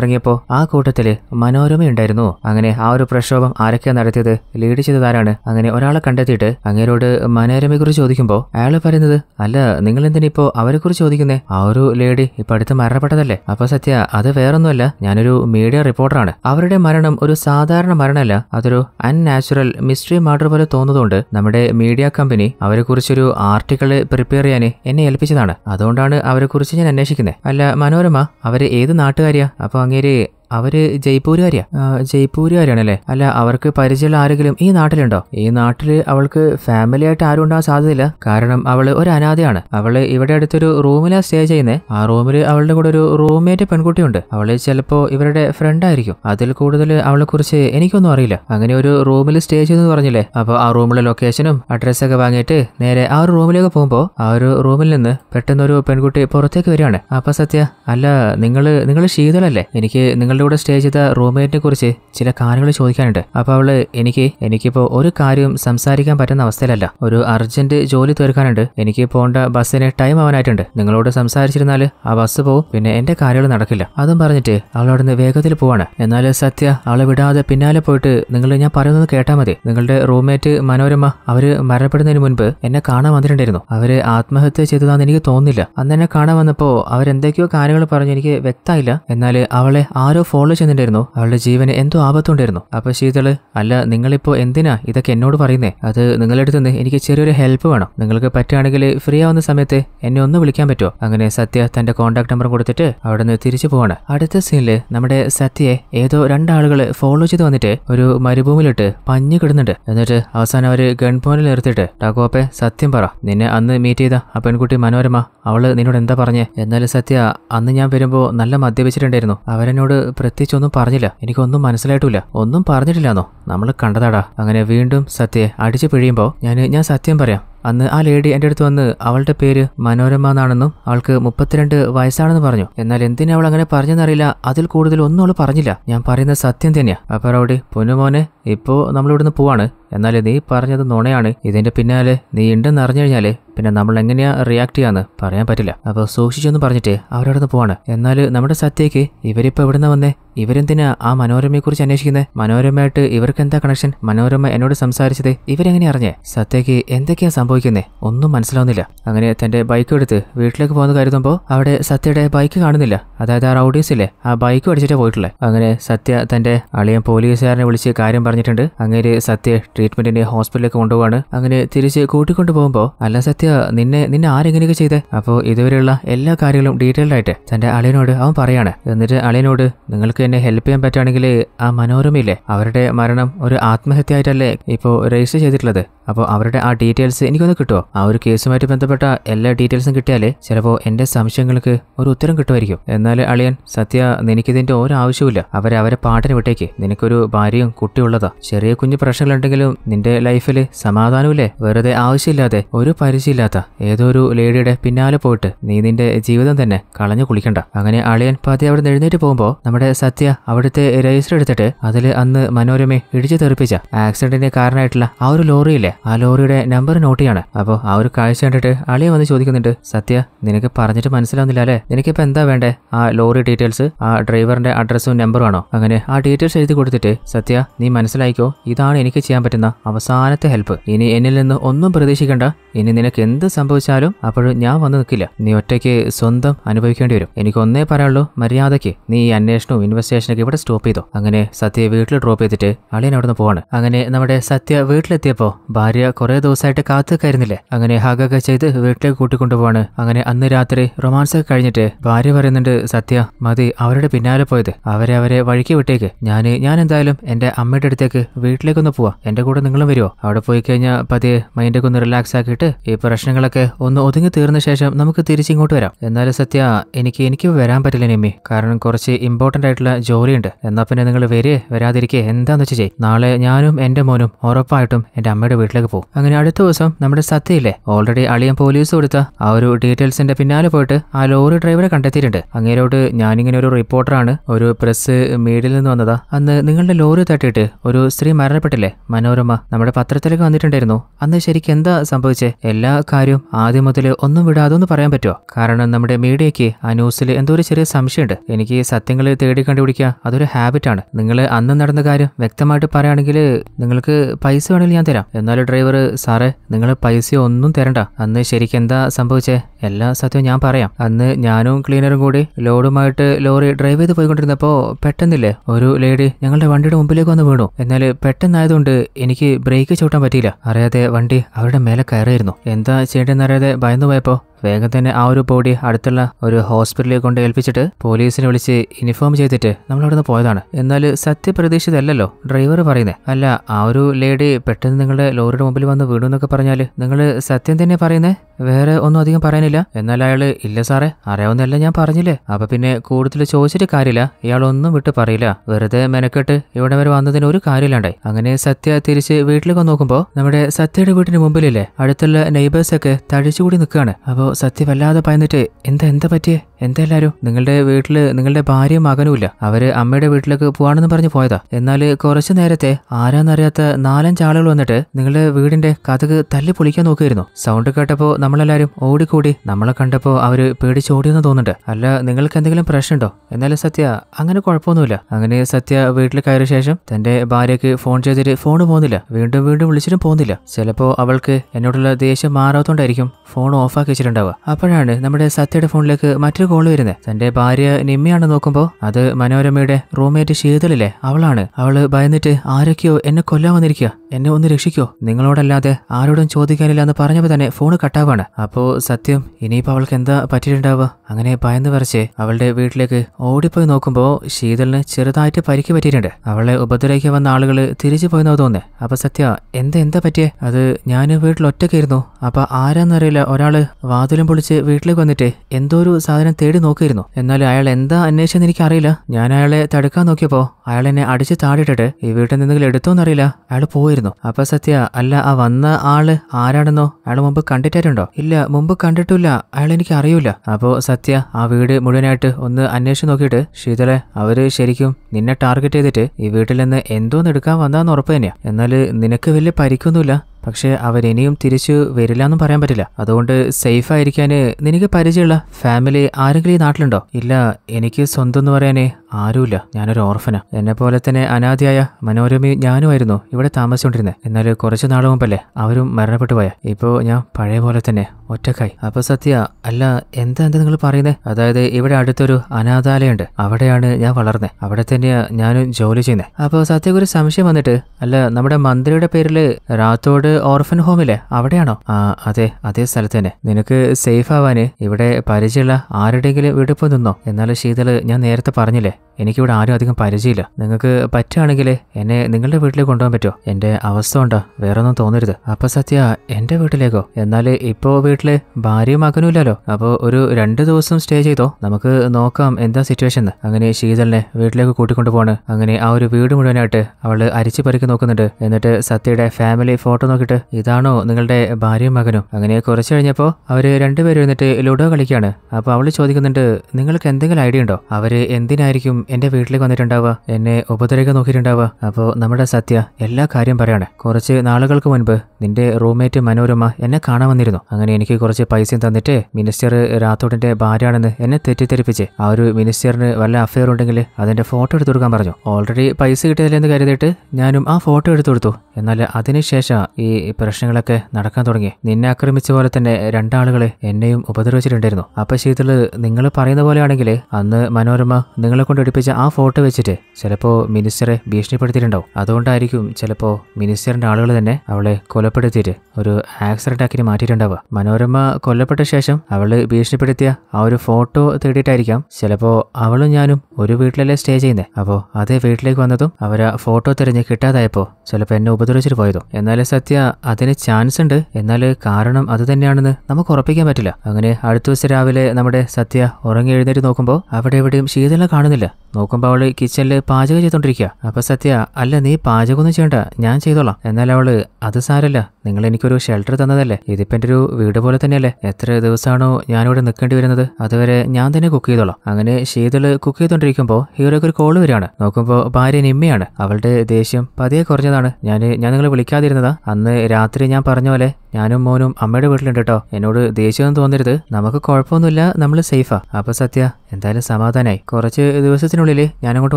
ഇറങ്ങിയപ്പോൾ ആ കൂട്ടത്തിൽ മനോരമ ഉണ്ടായിരുന്നു അങ്ങനെ ആ ഒരു പ്രക്ഷോഭം ആരൊക്കെയാണ് നടത്തിയത് ലീഡ് ചെയ്തതാരാണ് അങ്ങനെ ഒരാളെ കണ്ടെത്തിയിട്ട് അങ്ങേരോട് മനോരമയെ കുറിച്ച് ചോദിക്കുമ്പോൾ അയാൾ പറയുന്നത് അല്ല നിങ്ങൾ എന്തിനാ അവരെ കുറിച്ച് ചോദിക്കുന്നേ ആ ഒരു ലേഡി ഇപ്പൊ അടുത്ത് മരണപ്പെട്ടതല്ലേ അപ്പൊ അപ്പൊ സത്യ അത് വേറൊന്നുമല്ല ഞാനൊരു മീഡിയ റിപ്പോർട്ടറാണ് അവരുടെ മരണം ഒരു സാധാരണ മരണമല്ല അതൊരു അൺനാച്ചുറൽ മിസ്റ്ററി മർഡർ പോലെ തോന്നുന്നതുകൊണ്ട് നമ്മുടെ മീഡിയ കമ്പനി കുറിച്ചൊരു ആർട്ടിക്കിൾ പ്രിപ്പയർ ചെയ്യാൻ എന്നെ ഏൽപ്പിച്ചതാണ് അതുകൊണ്ടാണ് അവരെക്കുറിച്ച് ഞാൻ അന്വേഷിക്കുന്നത് അല്ല മനോരമ അവർ ഏത് നാട്ടുകാരിയാ അപ്പോൾ അങ്ങേര് അവര് ജയ്പൂരുകാരിയാ ജയ്പൂരുകാരിയാണല്ലേ അല്ല അവർക്ക് പരിചയമുള്ള ആരെങ്കിലും ഈ നാട്ടിലുണ്ടോ ഈ നാട്ടിൽ അവൾക്ക് ഫാമിലി ആയിട്ട് ആരും ഉണ്ടാകാൻ സാധ്യതയില്ല കാരണം അവൾ ഒരു അനാഥയാണ് അവള് ഇവിടെ അടുത്തൊരു റൂമിലാ സ്റ്റേ ചെയ്യുന്നത് ആ റൂമിൽ അവളുടെ കൂടെ ഒരു റൂംമേറ്റ് പെൺകുട്ടിയുണ്ട് അവള് ചിലപ്പോൾ ഇവരുടെ ഫ്രണ്ട് ആയിരിക്കും അതിൽ കൂടുതൽ അവളെ കുറിച്ച് എനിക്കൊന്നും അറിയില്ല അങ്ങനെ ഒരു റൂമിൽ സ്റ്റേ ചെയ്തെന്ന് പറഞ്ഞില്ലേ അപ്പോൾ ആ റൂമിലെ ലൊക്കേഷനും അഡ്രസ്സൊക്കെ വാങ്ങിയിട്ട് നേരെ ആ ഒരു റൂമിലേക്ക് പോകുമ്പോൾ ആ ഒരു റൂമിൽ നിന്ന് പെട്ടെന്ന് ഒരു പെൺകുട്ടി പുറത്തേക്ക് വരികയാണ് അപ്പൊ സത്യ അല്ല നിങ്ങൾ നിങ്ങൾ ശീതളല്ലേ എനിക്ക് നിങ്ങളുടെ എൻ്റെ കൂടെ സ്റ്റേ ചെയ്ത റൂംമേറ്റിനെ കുറിച്ച് ചില കാര്യങ്ങൾ ചോദിക്കാനുണ്ട് അപ്പോൾ അവൾ എനിക്ക് എനിക്കിപ്പോ ഒരു കാര്യവും സംസാരിക്കാൻ പറ്റുന്ന അവസ്ഥയിലല്ല ഒരു അർജന്റ് ജോലി തീർക്കാനുണ്ട് എനിക്ക് പോകേണ്ട ബസ്സിന് ടൈം ആവാനായിട്ടുണ്ട് നിങ്ങളോട് സംസാരിച്ചിരുന്നാൽ ആ ബസ് പോവും പിന്നെ എൻ്റെ കാര്യങ്ങൾ നടക്കില്ല അതും പറഞ്ഞിട്ട് അവളവിടുന്ന് വേഗത്തിൽ പോവാണ് എന്നാൽ സത്യ അവളെ വിടാതെ പിന്നാലെ പോയിട്ട് നിങ്ങൾ ഞാൻ പറയുന്നത് കേട്ടാൽ മതി നിങ്ങളുടെ റൂംമേറ്റ് മനോരമ അവര് മരണപ്പെടുന്നതിന് മുൻപ് എന്നെ കാണാൻ വന്നിട്ടുണ്ടായിരുന്നു അവര് ആത്മഹത്യ ചെയ്തതാന്ന് എനിക്ക് തോന്നുന്നില്ല അന്ന് എന്നെ കാണാൻ വന്നപ്പോ അവരെന്തൊക്കെയോ കാര്യങ്ങൾ പറഞ്ഞ് എനിക്ക് വ്യക്തമായില്ല എന്നാൽ അവളെ ആരോ ഫോളോ ചെയ്യുന്നുണ്ടായിരുന്നു അവളുടെ ജീവന് എന്തോ ആപത്തുണ്ടായിരുന്നു അപ്പോൾ ശീതള് അല്ല നിങ്ങളിപ്പോ എന്തിനാ ഇതൊക്കെ എന്നോട് പറയുന്നേ അത് നിങ്ങളുടെ അടുത്ത് നിന്ന് എനിക്ക് ചെറിയൊരു ഹെൽപ്പ് വേണം നിങ്ങൾക്ക് പറ്റുകയാണെങ്കിൽ ഫ്രീ ആവുന്ന സമയത്ത് എന്നെ ഒന്ന് വിളിക്കാൻ പറ്റുമോ അങ്ങനെ സത്യ തന്റെ കോൺടാക്ട് നമ്പർ കൊടുത്തിട്ട് അവിടെ നിന്ന് തിരിച്ചു പോവാണ് അടുത്ത സീനിൽ നമ്മുടെ സത്യയെ ഏതോ രണ്ടാളുകൾ ഫോളോ ചെയ്ത് വന്നിട്ട് ഒരു മരുഭൂമിയിലിട്ട് പഞ്ഞു കിടുന്നുണ്ട് എന്നിട്ട് അവസാനം അവര് ഗൺ പോയിന്റിൽ നിർത്തിയിട്ട് ടാക്കോപ്പെ സത്യം പറ നിന്നെ അന്ന് മീറ്റ് ചെയ്ത ആ പെൺകുട്ടി മനോരമ അവള് നിന്നോട് എന്താ പറഞ്ഞേ എന്നാലും സത്യ അന്ന് ഞാൻ വരുമ്പോ നല്ല മദ്യപിച്ചിട്ടുണ്ടായിരുന്നു അവരെന്നോട് പ്രത്യേകിച്ചൊന്നും പറഞ്ഞില്ല എനിക്കൊന്നും മനസ്സിലായിട്ടില്ല ഒന്നും പറഞ്ഞിട്ടില്ലാന്നോ നമ്മൾ കണ്ടതാടാ അങ്ങനെ വീണ്ടും സത്യയെ അടിച്ചു പിഴിയുമ്പോൾ ഞാൻ ഞാൻ സത്യം പറയാം അന്ന് ആ ലേഡി എൻ്റെ അടുത്ത് വന്ന് അവളുടെ പേര് മനോരമ എന്നാണെന്നും അവൾക്ക് മുപ്പത്തിരണ്ട് വയസ്സാണെന്ന് പറഞ്ഞു എന്നാൽ എന്തിനാ അവൾ അങ്ങനെ പറഞ്ഞെന്നറിയില്ല അതിൽ കൂടുതൽ ഒന്നും അവൾ പറഞ്ഞില്ല ഞാൻ പറയുന്ന സത്യം തന്നെയാ അപ്പൊ റൗഡി പൊന്നുമോനെ ഇപ്പോൾ ഇവിടുന്ന് പോവാണ് എന്നാൽ നീ പറഞ്ഞത് നുണയാണ് ഇതിന്റെ പിന്നാലെ നീ ഉണ്ടെന്ന് അറിഞ്ഞു കഴിഞ്ഞാല് പിന്നെ നമ്മൾ എങ്ങനെയാ റിയാക്ട് ചെയ്യാന്ന് പറയാൻ പറ്റില്ല അപ്പോൾ സൂക്ഷിച്ചൊന്നും പറഞ്ഞിട്ട് അവരവിടുന്ന് പോവാണ് എന്നാൽ നമ്മുടെ സത്യക്ക് ഇവരിപ്പോൾ എവിടുന്ന് വന്നേ ഇവരെന്തിനാ ആ മനോരമയെക്കുറിച്ച് അന്വേഷിക്കുന്നത് മനോരമയായിട്ട് ഇവർക്ക് എന്താ കണക്ഷൻ മനോരമ എന്നോട് സംസാരിച്ചത് ഇവരെങ്ങനെ അറിഞ്ഞേ സത്യക്ക് എന്തൊക്കെയാ സംഭവം സംഭവിക്കുന്നേ ഒന്നും മനസ്സിലാവുന്നില്ല അങ്ങനെ തൻ്റെ ബൈക്ക് എടുത്ത് വീട്ടിലേക്ക് പോകുന്ന കരുതുമ്പോൾ അവിടെ സത്യയുടെ ബൈക്ക് കാണുന്നില്ല അതായത് ആ റൗഡീസ് ഇല്ലേ ആ ബൈക്ക് അടിച്ചിട്ടേ പോയിട്ടുള്ളത് അങ്ങനെ സത്യ തൻ്റെ അളിയൻ പോലീസുകാരനെ വിളിച്ച് കാര്യം പറഞ്ഞിട്ടുണ്ട് അങ്ങനെ സത്യ ട്രീറ്റ്മെന്റിന് ഹോസ്പിറ്റലിലേക്ക് കൊണ്ടുപോവാണ് അങ്ങനെ തിരിച്ച് കൂട്ടിക്കൊണ്ടു പോകുമ്പോൾ അല്ല സത്യ നിന്നെ നിന്നെ ആരെങ്ങനെയൊക്കെ ചെയ്തേ അപ്പോൾ ഇതുവരെയുള്ള എല്ലാ കാര്യങ്ങളും ഡീറ്റെയിൽഡ് ആയിട്ട് തൻ്റെ അളിയനോട് അവൻ പറയാണ് എന്നിട്ട് അളിയനോട് നിങ്ങൾക്ക് എന്നെ ഹെൽപ്പ് ചെയ്യാൻ പറ്റുകയാണെങ്കിൽ ആ മനോരമയില്ലേ അവരുടെ മരണം ഒരു ആയിട്ടല്ലേ ഇപ്പോൾ രജിസ്റ്റർ ചെയ്തിട്ടുള്ളത് അപ്പോൾ അവരുടെ ആ ഡീറ്റെയിൽസ് എനിക്ക് എനിക്കൊന്ന് കിട്ടുമോ ആ ഒരു കേസുമായിട്ട് ബന്ധപ്പെട്ട എല്ലാ ഡീറ്റെയിൽസും കിട്ടിയാലേ ചിലപ്പോൾ എൻ്റെ സംശയങ്ങൾക്ക് ഒരു ഉത്തരം കിട്ടുമായിരിക്കും എന്നാൽ അളിയൻ സത്യ നിനക്കിതിന്റെ ഒരു ആവശ്യമില്ല അവരെ പാട്ടിന് വിട്ടേക്ക് നിനക്കൊരു ഭാര്യയും കുട്ടിയുള്ളതാ ചെറിയ കുഞ്ഞു പ്രശ്നങ്ങളുണ്ടെങ്കിലും നിന്റെ ലൈഫിൽ സമാധാനമില്ലേ വെറുതെ ആവശ്യമില്ലാതെ ഒരു പരിചയമില്ലാത്ത ഏതോ ഒരു ലേഡിയുടെ പിന്നാലെ പോയിട്ട് നീ നിന്റെ ജീവിതം തന്നെ കളഞ്ഞു കുളിക്കണ്ട അങ്ങനെ അളിയൻ പതി അവിടെ എഴുന്നേറ്റ് പോകുമ്പോൾ നമ്മുടെ സത്യ അവിടുത്തെ രജിസ്റ്റർ എടുത്തിട്ട് അതിൽ അന്ന് മനോരമയെ ഇടിച്ചു തെറിപ്പിച്ച ആക്സിഡന്റിന്റെ കാരണമായിട്ടുള്ള ആ ഒരു ലോറിയില്ലേ ആ ലോറിയുടെ നമ്പർ നോട്ട് ചെയ്യണം നിൽക്കുകയാണ് അപ്പോൾ ആ ഒരു കാഴ്ച കണ്ടിട്ട് അളിയ വന്ന് ചോദിക്കുന്നുണ്ട് സത്യ നിനക്ക് പറഞ്ഞിട്ട് മനസ്സിലാവുന്നില്ല അല്ലേ നിനക്കിപ്പോൾ എന്താ വേണ്ടേ ആ ലോറി ഡീറ്റെയിൽസ് ആ ഡ്രൈവറിന്റെ അഡ്രസ്സും നമ്പറും ആണോ അങ്ങനെ ആ ഡീറ്റെയിൽസ് എഴുതി കൊടുത്തിട്ട് സത്യ നീ മനസ്സിലായിക്കോ ഇതാണ് എനിക്ക് ചെയ്യാൻ പറ്റുന്ന അവസാനത്തെ ഹെൽപ്പ് ഇനി എന്നിൽ നിന്ന് ഒന്നും പ്രതീക്ഷിക്കേണ്ട ഇനി നിനക്ക് എന്ത് സംഭവിച്ചാലും അപ്പോഴും ഞാൻ വന്ന് നിൽക്കില്ല നീ ഒറ്റയ്ക്ക് സ്വന്തം അനുഭവിക്കേണ്ടി വരും എനിക്ക് ഒന്നേ പറയുള്ളൂ മര്യാദയ്ക്ക് നീ ഈ അന്വേഷണവും ഇൻവെസ്റ്റേഷനൊക്കെ ഇവിടെ സ്റ്റോപ്പ് ചെയ്തോ അങ്ങനെ സത്യ വീട്ടിൽ ഡ്രോപ്പ് ചെയ്തിട്ട് അളിയൻ അവിടെ നിന്ന് പോവാണ് അങ്ങനെ നമ്മുടെ സത്യ വീട്ടിലെത്തിയപ്പോൾ ഭാര്യ കുറേ ദിവസമായിട്ട് കാത്തു തിരക്കായിരുന്നില്ലേ അങ്ങനെ ഹഗക ചെയ്ത് വീട്ടിലേക്ക് കൂട്ടിക്കൊണ്ടുപോവാണ് അങ്ങനെ അന്ന് രാത്രി റൊമാൻസ് ഒക്കെ കഴിഞ്ഞിട്ട് ഭാര്യ പറയുന്നുണ്ട് സത്യ മതി അവരുടെ പിന്നാലെ പോയത് അവരെ അവരെ വഴിക്ക് വിട്ടേക്ക് ഞാൻ ഞാൻ എന്തായാലും എൻ്റെ അമ്മയുടെ അടുത്തേക്ക് വീട്ടിലേക്കൊന്ന് പോവാ എൻ്റെ കൂടെ നിങ്ങളും വരുമോ അവിടെ പോയി കഴിഞ്ഞാൽ പതിയെ മൈൻഡൊക്കെ ഒന്ന് റിലാക്സ് ആക്കിയിട്ട് ഈ പ്രശ്നങ്ങളൊക്കെ ഒന്ന് ഒതുങ്ങി തീർന്ന ശേഷം നമുക്ക് തിരിച്ചിങ്ങോട്ട് വരാം എന്നാലും സത്യ എനിക്ക് എനിക്ക് വരാൻ പറ്റില്ല നിമ്മി കാരണം കുറച്ച് ഇമ്പോർട്ടൻ്റ് ആയിട്ടുള്ള ജോലിയുണ്ട് എന്നാ പിന്നെ നിങ്ങൾ വരിക വരാതിരിക്കേ എന്താന്ന് വെച്ച് ചെയ്യും നാളെ ഞാനും എൻ്റെ മോനും ഉറപ്പായിട്ടും എൻ്റെ അമ്മയുടെ വീട്ടിലേക്ക് പോകും അങ്ങനെ അടുത്ത ദിവസം നമ്മുടെ സത്യയില്ലേ ഓൾറെഡി അളിയൻ പോലീസ് കൊടുത്ത ആ ഒരു ഡീറ്റെയിൽസിന്റെ പിന്നാലെ പോയിട്ട് ആ ലോറി ഡ്രൈവറെ കണ്ടെത്തിയിട്ടുണ്ട് അങ്ങേരോട്ട് ഞാനിങ്ങനെ ഒരു റിപ്പോർട്ടറാണ് ഒരു പ്രസ് മീഡിയയിൽ നിന്ന് വന്നതാ അന്ന് നിങ്ങളുടെ ലോറി തട്ടിയിട്ട് ഒരു സ്ത്രീ മരണപ്പെട്ടില്ലേ മനോരമ നമ്മുടെ പത്രത്തിലേക്ക് വന്നിട്ടുണ്ടായിരുന്നു അന്ന് ശരിക്കും എന്താ സംഭവിച്ചേ എല്ലാ കാര്യവും ആദ്യം മുതൽ ഒന്നും വിടാതെ ഒന്ന് പറയാൻ പറ്റുമോ കാരണം നമ്മുടെ മീഡിയയ്ക്ക് ആ ന്യൂസിൽ എന്തോ ഒരു ചെറിയ സംശയമുണ്ട് എനിക്ക് സത്യങ്ങൾ തേടി കണ്ടുപിടിക്കുക അതൊരു ഹാബിറ്റാണ് നിങ്ങൾ അന്ന് നടന്ന കാര്യം വ്യക്തമായിട്ട് പറയുകയാണെങ്കിൽ നിങ്ങൾക്ക് പൈസ വേണമെങ്കിൽ ഞാൻ തരാം എന്നാലും ഡ്രൈവർ സാറേ നിങ്ങൾ പൈസ ഒന്നും തരണ്ട അന്ന് ശരിക്കെന്താ സംഭവിച്ചേ എല്ലാ സത്യവും ഞാൻ പറയാം അന്ന് ഞാനും ക്ലീനറും കൂടി ലോഡുമായിട്ട് ലോറി ഡ്രൈവ് ചെയ്ത് പോയിക്കൊണ്ടിരുന്നപ്പോൾ പെട്ടെന്നില്ലേ ഒരു ലേഡി ഞങ്ങളുടെ വണ്ടിയുടെ മുമ്പിലേക്ക് വന്ന് വീണു എന്നാൽ പെട്ടെന്നായതുകൊണ്ട് എനിക്ക് ബ്രേക്ക് ചവിട്ടാൻ പറ്റിയില്ല അറിയാതെ വണ്ടി അവരുടെ മേലെ കയറിയിരുന്നു എന്താ ചെയ്യേണ്ടതെന്നറിയാതെ ഭയന്നു പോയപ്പോ വേഗം തന്നെ ആ ഒരു ബോഡി അടുത്തുള്ള ഒരു ഹോസ്പിറ്റലിൽ കൊണ്ട് ഏൽപ്പിച്ചിട്ട് പോലീസിനെ വിളിച്ച് യൂണിഫോം ചെയ്തിട്ട് നമ്മൾ അവിടുന്ന് പോയതാണ് എന്നാൽ സത്യപ്രതീക്ഷിതല്ലല്ലോ ഡ്രൈവർ പറയുന്നത് അല്ല ആ ഒരു ലേഡി പെട്ടെന്ന് നിങ്ങളുടെ ലോറിയുടെ മുമ്പിൽ വന്ന് വീണു എന്നൊക്കെ പറഞ്ഞാൽ അയാള് നിങ്ങൾ സത്യം തന്നെ പറയുന്നേ വേറെ ഒന്നും അധികം പറയാനില്ല എന്നാൽ അയാള് ഇല്ല സാറേ അറിയാവുന്നല്ല ഞാൻ പറഞ്ഞില്ലേ അപ്പൊ പിന്നെ കൂടുതൽ ചോദിച്ചിട്ട് കാര്യമില്ല ഇയാൾ ഒന്നും വിട്ട് പറയില്ല വെറുതെ മെനക്കെട്ട് ഇവിടെ വരെ വന്നതിന് ഒരു കാര്യമില്ലാണ്ടേ അങ്ങനെ സത്യ തിരിച്ച് വീട്ടിലേക്ക് നോക്കുമ്പോൾ നമ്മുടെ സത്യയുടെ വീട്ടിന് മുമ്പിലില്ലേ അടുത്തുള്ള നെയ്ബേഴ്സൊക്കെ തടിച്ചുകൂടി നിൽക്കുകയാണ് അപ്പോൾ സത്യ വല്ലാതെ പയന്നിട്ട് എന്താ എന്താ പറ്റിയേ എന്തെല്ലാരും നിങ്ങളുടെ വീട്ടില് നിങ്ങളുടെ ഭാര്യയും മകനുമില്ല അവര് അമ്മയുടെ വീട്ടിലേക്ക് പോവാണെന്ന് പറഞ്ഞു പോയതാ എന്നാൽ കുറച്ച് നേരത്തെ ആരാന്നറിയാത്ത നാലഞ്ചാളുകൾ ആളുകൾ വന്നിട്ട് നിങ്ങളുടെ വീടിന്റെ കഥക് തല്ലി പൊളിക്കാൻ നോക്കുമായിരുന്നു സൗണ്ട് കേട്ടപ്പോൾ നമ്മളെല്ലാരും ഓടിക്കൂടി നമ്മളെ കണ്ടപ്പോൾ പേടിച്ച് ഓടിയെന്ന് തോന്നുന്നുണ്ട് അല്ല നിങ്ങൾക്ക് എന്തെങ്കിലും പ്രശ്നമുണ്ടോ എന്നാലും സത്യ അങ്ങനെ കുഴപ്പമൊന്നുമില്ല അങ്ങനെ സത്യ വീട്ടിൽ കയറിയ ശേഷം തന്റെ ഭാര്യക്ക് ഫോൺ ചെയ്തിട്ട് ഫോൺ പോകുന്നില്ല വീണ്ടും വീണ്ടും വിളിച്ചിട്ടും പോകുന്നില്ല ചിലപ്പോൾ അവൾക്ക് എന്നോടുള്ള ദേഷ്യം മാറാത്തോണ്ടായിരിക്കും ഫോൺ ആക്കി വെച്ചിട്ടുണ്ടാവുക അപ്പോഴാണ് നമ്മുടെ സത്യയുടെ ഫോണിലേക്ക് മറ്റൊരു കോൾ വരുന്നത് തന്റെ ഭാര്യ നിമ്മയാണ് നോക്കുമ്പോൾ അത് മനോരമയുടെ റൂംമേറ്റ് ശീതളില്ലേ അവളാണ് അവൾ ഭയന്നിട്ട് ആരൊക്കെയോ എന്നെ കൊല്ലാൻ വന്നിരിക്കുക എന്നെ ഒന്ന് രക്ഷിക്കോ നിങ്ങളോടല്ലാതെ ആരോടും ചോദിച്ചു ചോദിക്കാനില്ലെന്ന് പറഞ്ഞപ്പോൾ തന്നെ ഫോൺ കട്ടാവാണ് അപ്പോൾ സത്യം ഇനിയിപ്പോൾ അവൾക്ക് എന്താ പറ്റിയിട്ടുണ്ടാവുക അങ്ങനെ ഭയന്ന് വരച്ച് അവളുടെ വീട്ടിലേക്ക് ഓടിപ്പോയി നോക്കുമ്പോൾ ശീതളിന് ചെറുതായിട്ട് പരിക്ക് പറ്റിയിട്ടുണ്ട് അവളെ ഉപദ്രവിക്കാൻ വന്ന ആളുകൾ തിരിച്ചു പോയെന്നോ തോന്നുന്നു അപ്പോൾ സത്യ എന്താ എന്താ പറ്റിയേ അത് ഞാൻ വീട്ടിൽ ഒറ്റക്കായിരുന്നു അപ്പോൾ ആരാന്നറിയില്ല ഒരാൾ വാതിലും പൊളിച്ച് വീട്ടിലേക്ക് വന്നിട്ട് എന്തോ ഒരു സാധനം തേടി നോക്കിയിരുന്നു എന്നാൽ അയാൾ എന്താ അന്വേഷിച്ചെന്ന് എനിക്കറിയില്ല ഞാൻ അയാളെ തടുക്കാൻ നോക്കിയപ്പോൾ അയാൾ എന്നെ അടിച്ച് താടിയിട്ടിട്ട് ഈ വീട്ടിൽ നിന്നെങ്കിലും എടുത്തോന്നറിയില്ല അയാൾ പോയിരുന്നു അപ്പോൾ സത്യ അല്ല ആ വന്ന ആള് ആരാണെന്നോ അയാൾ മുമ്പ് കണ്ടിട്ടായിട്ടുണ്ടോ ഇല്ല മുമ്പ് കണ്ടിട്ടില്ല അയാൾ എനിക്ക് അറിയൂല അപ്പോൾ സത്യ ആ വീട് മുഴുവനായിട്ട് ഒന്ന് അന്വേഷിച്ച് നോക്കിയിട്ട് ശീതളെ അവര് ശരിക്കും നിന്നെ ടാർഗറ്റ് ചെയ്തിട്ട് ഈ വീട്ടിൽ നിന്ന് എന്തോന്ന് എടുക്കാൻ വന്നാന്ന് ഉറപ്പ് തന്നെയാ എന്നാല് നിനക്ക് വലിയ പരിക്കൊന്നുമില്ല പക്ഷേ അവരിനിയും തിരിച്ചു വരില്ലാന്നും പറയാൻ പറ്റില്ല അതുകൊണ്ട് സേഫ് ആയിരിക്കാൻ നിനക്ക് പരിചയമുള്ള ഫാമിലി ആരെങ്കിലും ഈ നാട്ടിലുണ്ടോ ഇല്ല എനിക്ക് സ്വന്തം എന്ന് പറയാനേ ആരുമില്ല ഞാനൊരു ഓർഫന എന്നെ പോലെ തന്നെ അനാദിയായ മനോരമി ഞാനുമായിരുന്നു ഇവിടെ താമസിച്ചുകൊണ്ടിരുന്നത് എന്നാൽ കുറച്ച് നാൾ മുമ്പല്ലേ അവരും മരണപ്പെട്ടു പോയ ഇപ്പോൾ ഞാൻ പഴയ പോലെ തന്നെ ഒറ്റക്കായി അപ്പോൾ സത്യ അല്ല എന്താ എന്താ നിങ്ങൾ പറയുന്നത് അതായത് ഇവിടെ അടുത്തൊരു അനാഥാലയുണ്ട് അവിടെയാണ് ഞാൻ വളർന്നത് അവിടെ തന്നെയാണ് ഞാനും ജോലി ചെയ്യുന്നത് അപ്പോൾ സത്യക്കൊരു സംശയം വന്നിട്ട് അല്ല നമ്മുടെ മന്ത്രിയുടെ പേരിൽ റാത്തോട് ഓർഫൻ ഹോമില്ലേ അവിടെയാണോ ആ അതെ അതേ സ്ഥലത്ത് തന്നെ നിനക്ക് സേഫ് ആവാന് ഇവിടെ പരിചയമുള്ള ആരുടെയെങ്കിലും വീട്ടിൽ പോയി നിന്നോ എന്നാലും ശീതൾ ഞാൻ നേരത്തെ പറഞ്ഞില്ലേ എനിക്കിവിടെ ആരും അധികം പരിചയമില്ല നിങ്ങൾക്ക് പറ്റുകയാണെങ്കിൽ എന്നെ നിങ്ങളുടെ വീട്ടിലേക്ക് കൊണ്ടുപോകാൻ പറ്റുമോ എൻ്റെ അവസ്ഥ ഉണ്ടോ ഒന്നും തോന്നരുത് അപ്പം സത്യ എൻ്റെ വീട്ടിലേക്കോ എന്നാൽ ഇപ്പോൾ വീട്ടിൽ ഭാര്യയും മകനും ഇല്ലല്ലോ അപ്പോൾ ഒരു രണ്ട് ദിവസം സ്റ്റേ ചെയ്തോ നമുക്ക് നോക്കാം എന്താ സിറ്റുവേഷൻ അങ്ങനെ ശീതലിനെ വീട്ടിലേക്ക് കൂട്ടിക്കൊണ്ടു പോണ് അങ്ങനെ ആ ഒരു വീട് മുഴുവനായിട്ട് അവൾ അരിച്ചു പറിക്കി നോക്കുന്നുണ്ട് എന്നിട്ട് സത്യയുടെ ഫാമിലി ഫോട്ടോ നോക്കിയിട്ട് ഇതാണോ നിങ്ങളുടെ ഭാര്യയും മകനും അങ്ങനെ കുറച്ച് കഴിഞ്ഞപ്പോൾ അവർ രണ്ടുപേരും എന്നിട്ട് ലുഡോ കളിക്കുകയാണ് അപ്പോൾ അവൾ ചോദിക്കുന്നുണ്ട് നിങ്ങൾക്ക് എന്തെങ്കിലും ഐഡിയ ഉണ്ടോ അവർ എന്തിനായിരിക്കും എന്റെ വീട്ടിലേക്ക് വന്നിട്ടുണ്ടാവുക എന്നെ ഉപദ്രവിക്കാൻ നോക്കിയിട്ടുണ്ടാവുക അപ്പോൾ നമ്മുടെ സത്യ എല്ലാ കാര്യം പറയണേ കുറച്ച് നാളുകൾക്ക് മുൻപ് നിന്റെ റൂംമേറ്റ് മനോരമ എന്നെ കാണാൻ വന്നിരുന്നു അങ്ങനെ എനിക്ക് കുറച്ച് പൈസയും തന്നിട്ട് മിനിസ്റ്റർ രാത്തോടിന്റെ ഭാര്യയാണെന്ന് എന്നെ തെറ്റിദ്ധരിപ്പിച്ച് ആ ഒരു മിനിസ്റ്ററിന് വല്ല അഫയർ ഉണ്ടെങ്കിൽ അതിന്റെ ഫോട്ടോ എടുത്തു കൊടുക്കാൻ പറഞ്ഞു ഓൾറെഡി പൈസ കിട്ടിയതില്ലെന്ന് കരുതിയിട്ട് ഞാനും ആ ഫോട്ടോ എടുത്തു കൊടുത്തു എന്നാൽ അതിനുശേഷം ഈ പ്രശ്നങ്ങളൊക്കെ നടക്കാൻ തുടങ്ങി നിന്നെ ആക്രമിച്ച പോലെ തന്നെ രണ്ടാളുകളെ എന്നെയും ഉപദ്രവിച്ചിട്ടുണ്ടായിരുന്നു അപ്പൊ ശീതള് നിങ്ങൾ പറയുന്ന പോലെയാണെങ്കിൽ അന്ന് മനോരമ നിങ്ങളെ കൊണ്ട് പഠിപ്പിച്ച ആ ഫോട്ടോ വെച്ചിട്ട് ചിലപ്പോൾ മിനിസ്റ്ററെ ഭീഷണിപ്പെടുത്തിയിട്ടുണ്ടാവും അതുകൊണ്ടായിരിക്കും ചിലപ്പോൾ മിനിസ്റ്ററിൻ്റെ ആളുകൾ തന്നെ അവളെ കൊലപ്പെടുത്തിയിട്ട് ഒരു ആക്സിഡൻ്റ് ആക്കി മാറ്റിയിട്ടുണ്ടാവുക മനോരമ കൊല്ലപ്പെട്ട ശേഷം അവൾ ഭീഷണിപ്പെടുത്തിയ ആ ഒരു ഫോട്ടോ തേടിയിട്ടായിരിക്കാം ചിലപ്പോൾ അവളും ഞാനും ഒരു വീട്ടിലല്ലേ സ്റ്റേ ചെയ്യുന്നത് അപ്പോൾ അതേ വീട്ടിലേക്ക് വന്നതും അവർ ആ ഫോട്ടോ തിരഞ്ഞ് കിട്ടാതായപ്പോൾ ചിലപ്പോൾ എന്നെ ഉപദ്രവിച്ചിട്ട് പോയതും എന്നാലും സത്യ അതിന് ചാൻസ് ഉണ്ട് എന്നാൽ കാരണം അത് തന്നെയാണെന്ന് നമുക്ക് ഉറപ്പിക്കാൻ പറ്റില്ല അങ്ങനെ അടുത്ത ദിവസം രാവിലെ നമ്മുടെ സത്യ ഉറങ്ങി എഴുന്നേറ്റ് നോക്കുമ്പോൾ അവിടെ എവിടെയും ശീതള കാണുന്നില്ല നോക്കുമ്പോൾ അവള് കിച്ചണിൽ പാചകം ചെയ്തോണ്ടിരിക്കുക അപ്പോൾ സത്യ അല്ല നീ പാചകമൊന്നും ചെയ്യണ്ട ഞാൻ ചെയ്തോളാം എന്നാൽ അവൾ അത് സാരല്ല നിങ്ങൾ എനിക്കൊരു ഷെൽട്ടർ തന്നതല്ലേ ഇതിപ്പോ എന്റെ ഒരു വീട് പോലെ തന്നെയല്ലേ എത്ര ദിവസമാണോ ഞാനിവിടെ നിൽക്കേണ്ടി വരുന്നത് അതുവരെ ഞാൻ തന്നെ കുക്ക് ചെയ്തോളാം അങ്ങനെ ശീതൾ കുക്ക് ചെയ്തുകൊണ്ടിരിക്കുമ്പോൾ ഹീറോക്ക് ഒരു കോള് വരികയാണ് നോക്കുമ്പോൾ ഭാര്യ നിമ്മയാണ് അവളുടെ ദേഷ്യം പതിയെ കുറഞ്ഞതാണ് ഞാൻ ഞാൻ നിങ്ങളെ വിളിക്കാതിരുന്നതാ അന്ന് രാത്രി ഞാൻ പറഞ്ഞ പോലെ ഞാനും മോനും അമ്മയുടെ വീട്ടിലുണ്ട് കേട്ടോ എന്നോട് ദേഷ്യമൊന്നും തോന്നരുത് നമുക്ക് കുഴപ്പമൊന്നുമില്ല നമ്മൾ സേഫാ അപ്പോൾ സത്യ എന്തായാലും സമാധാനായി കുറച്ച് ദിവസത്തിനുള്ളിൽ ഞാൻ ഞാനങ്ങോട്ട്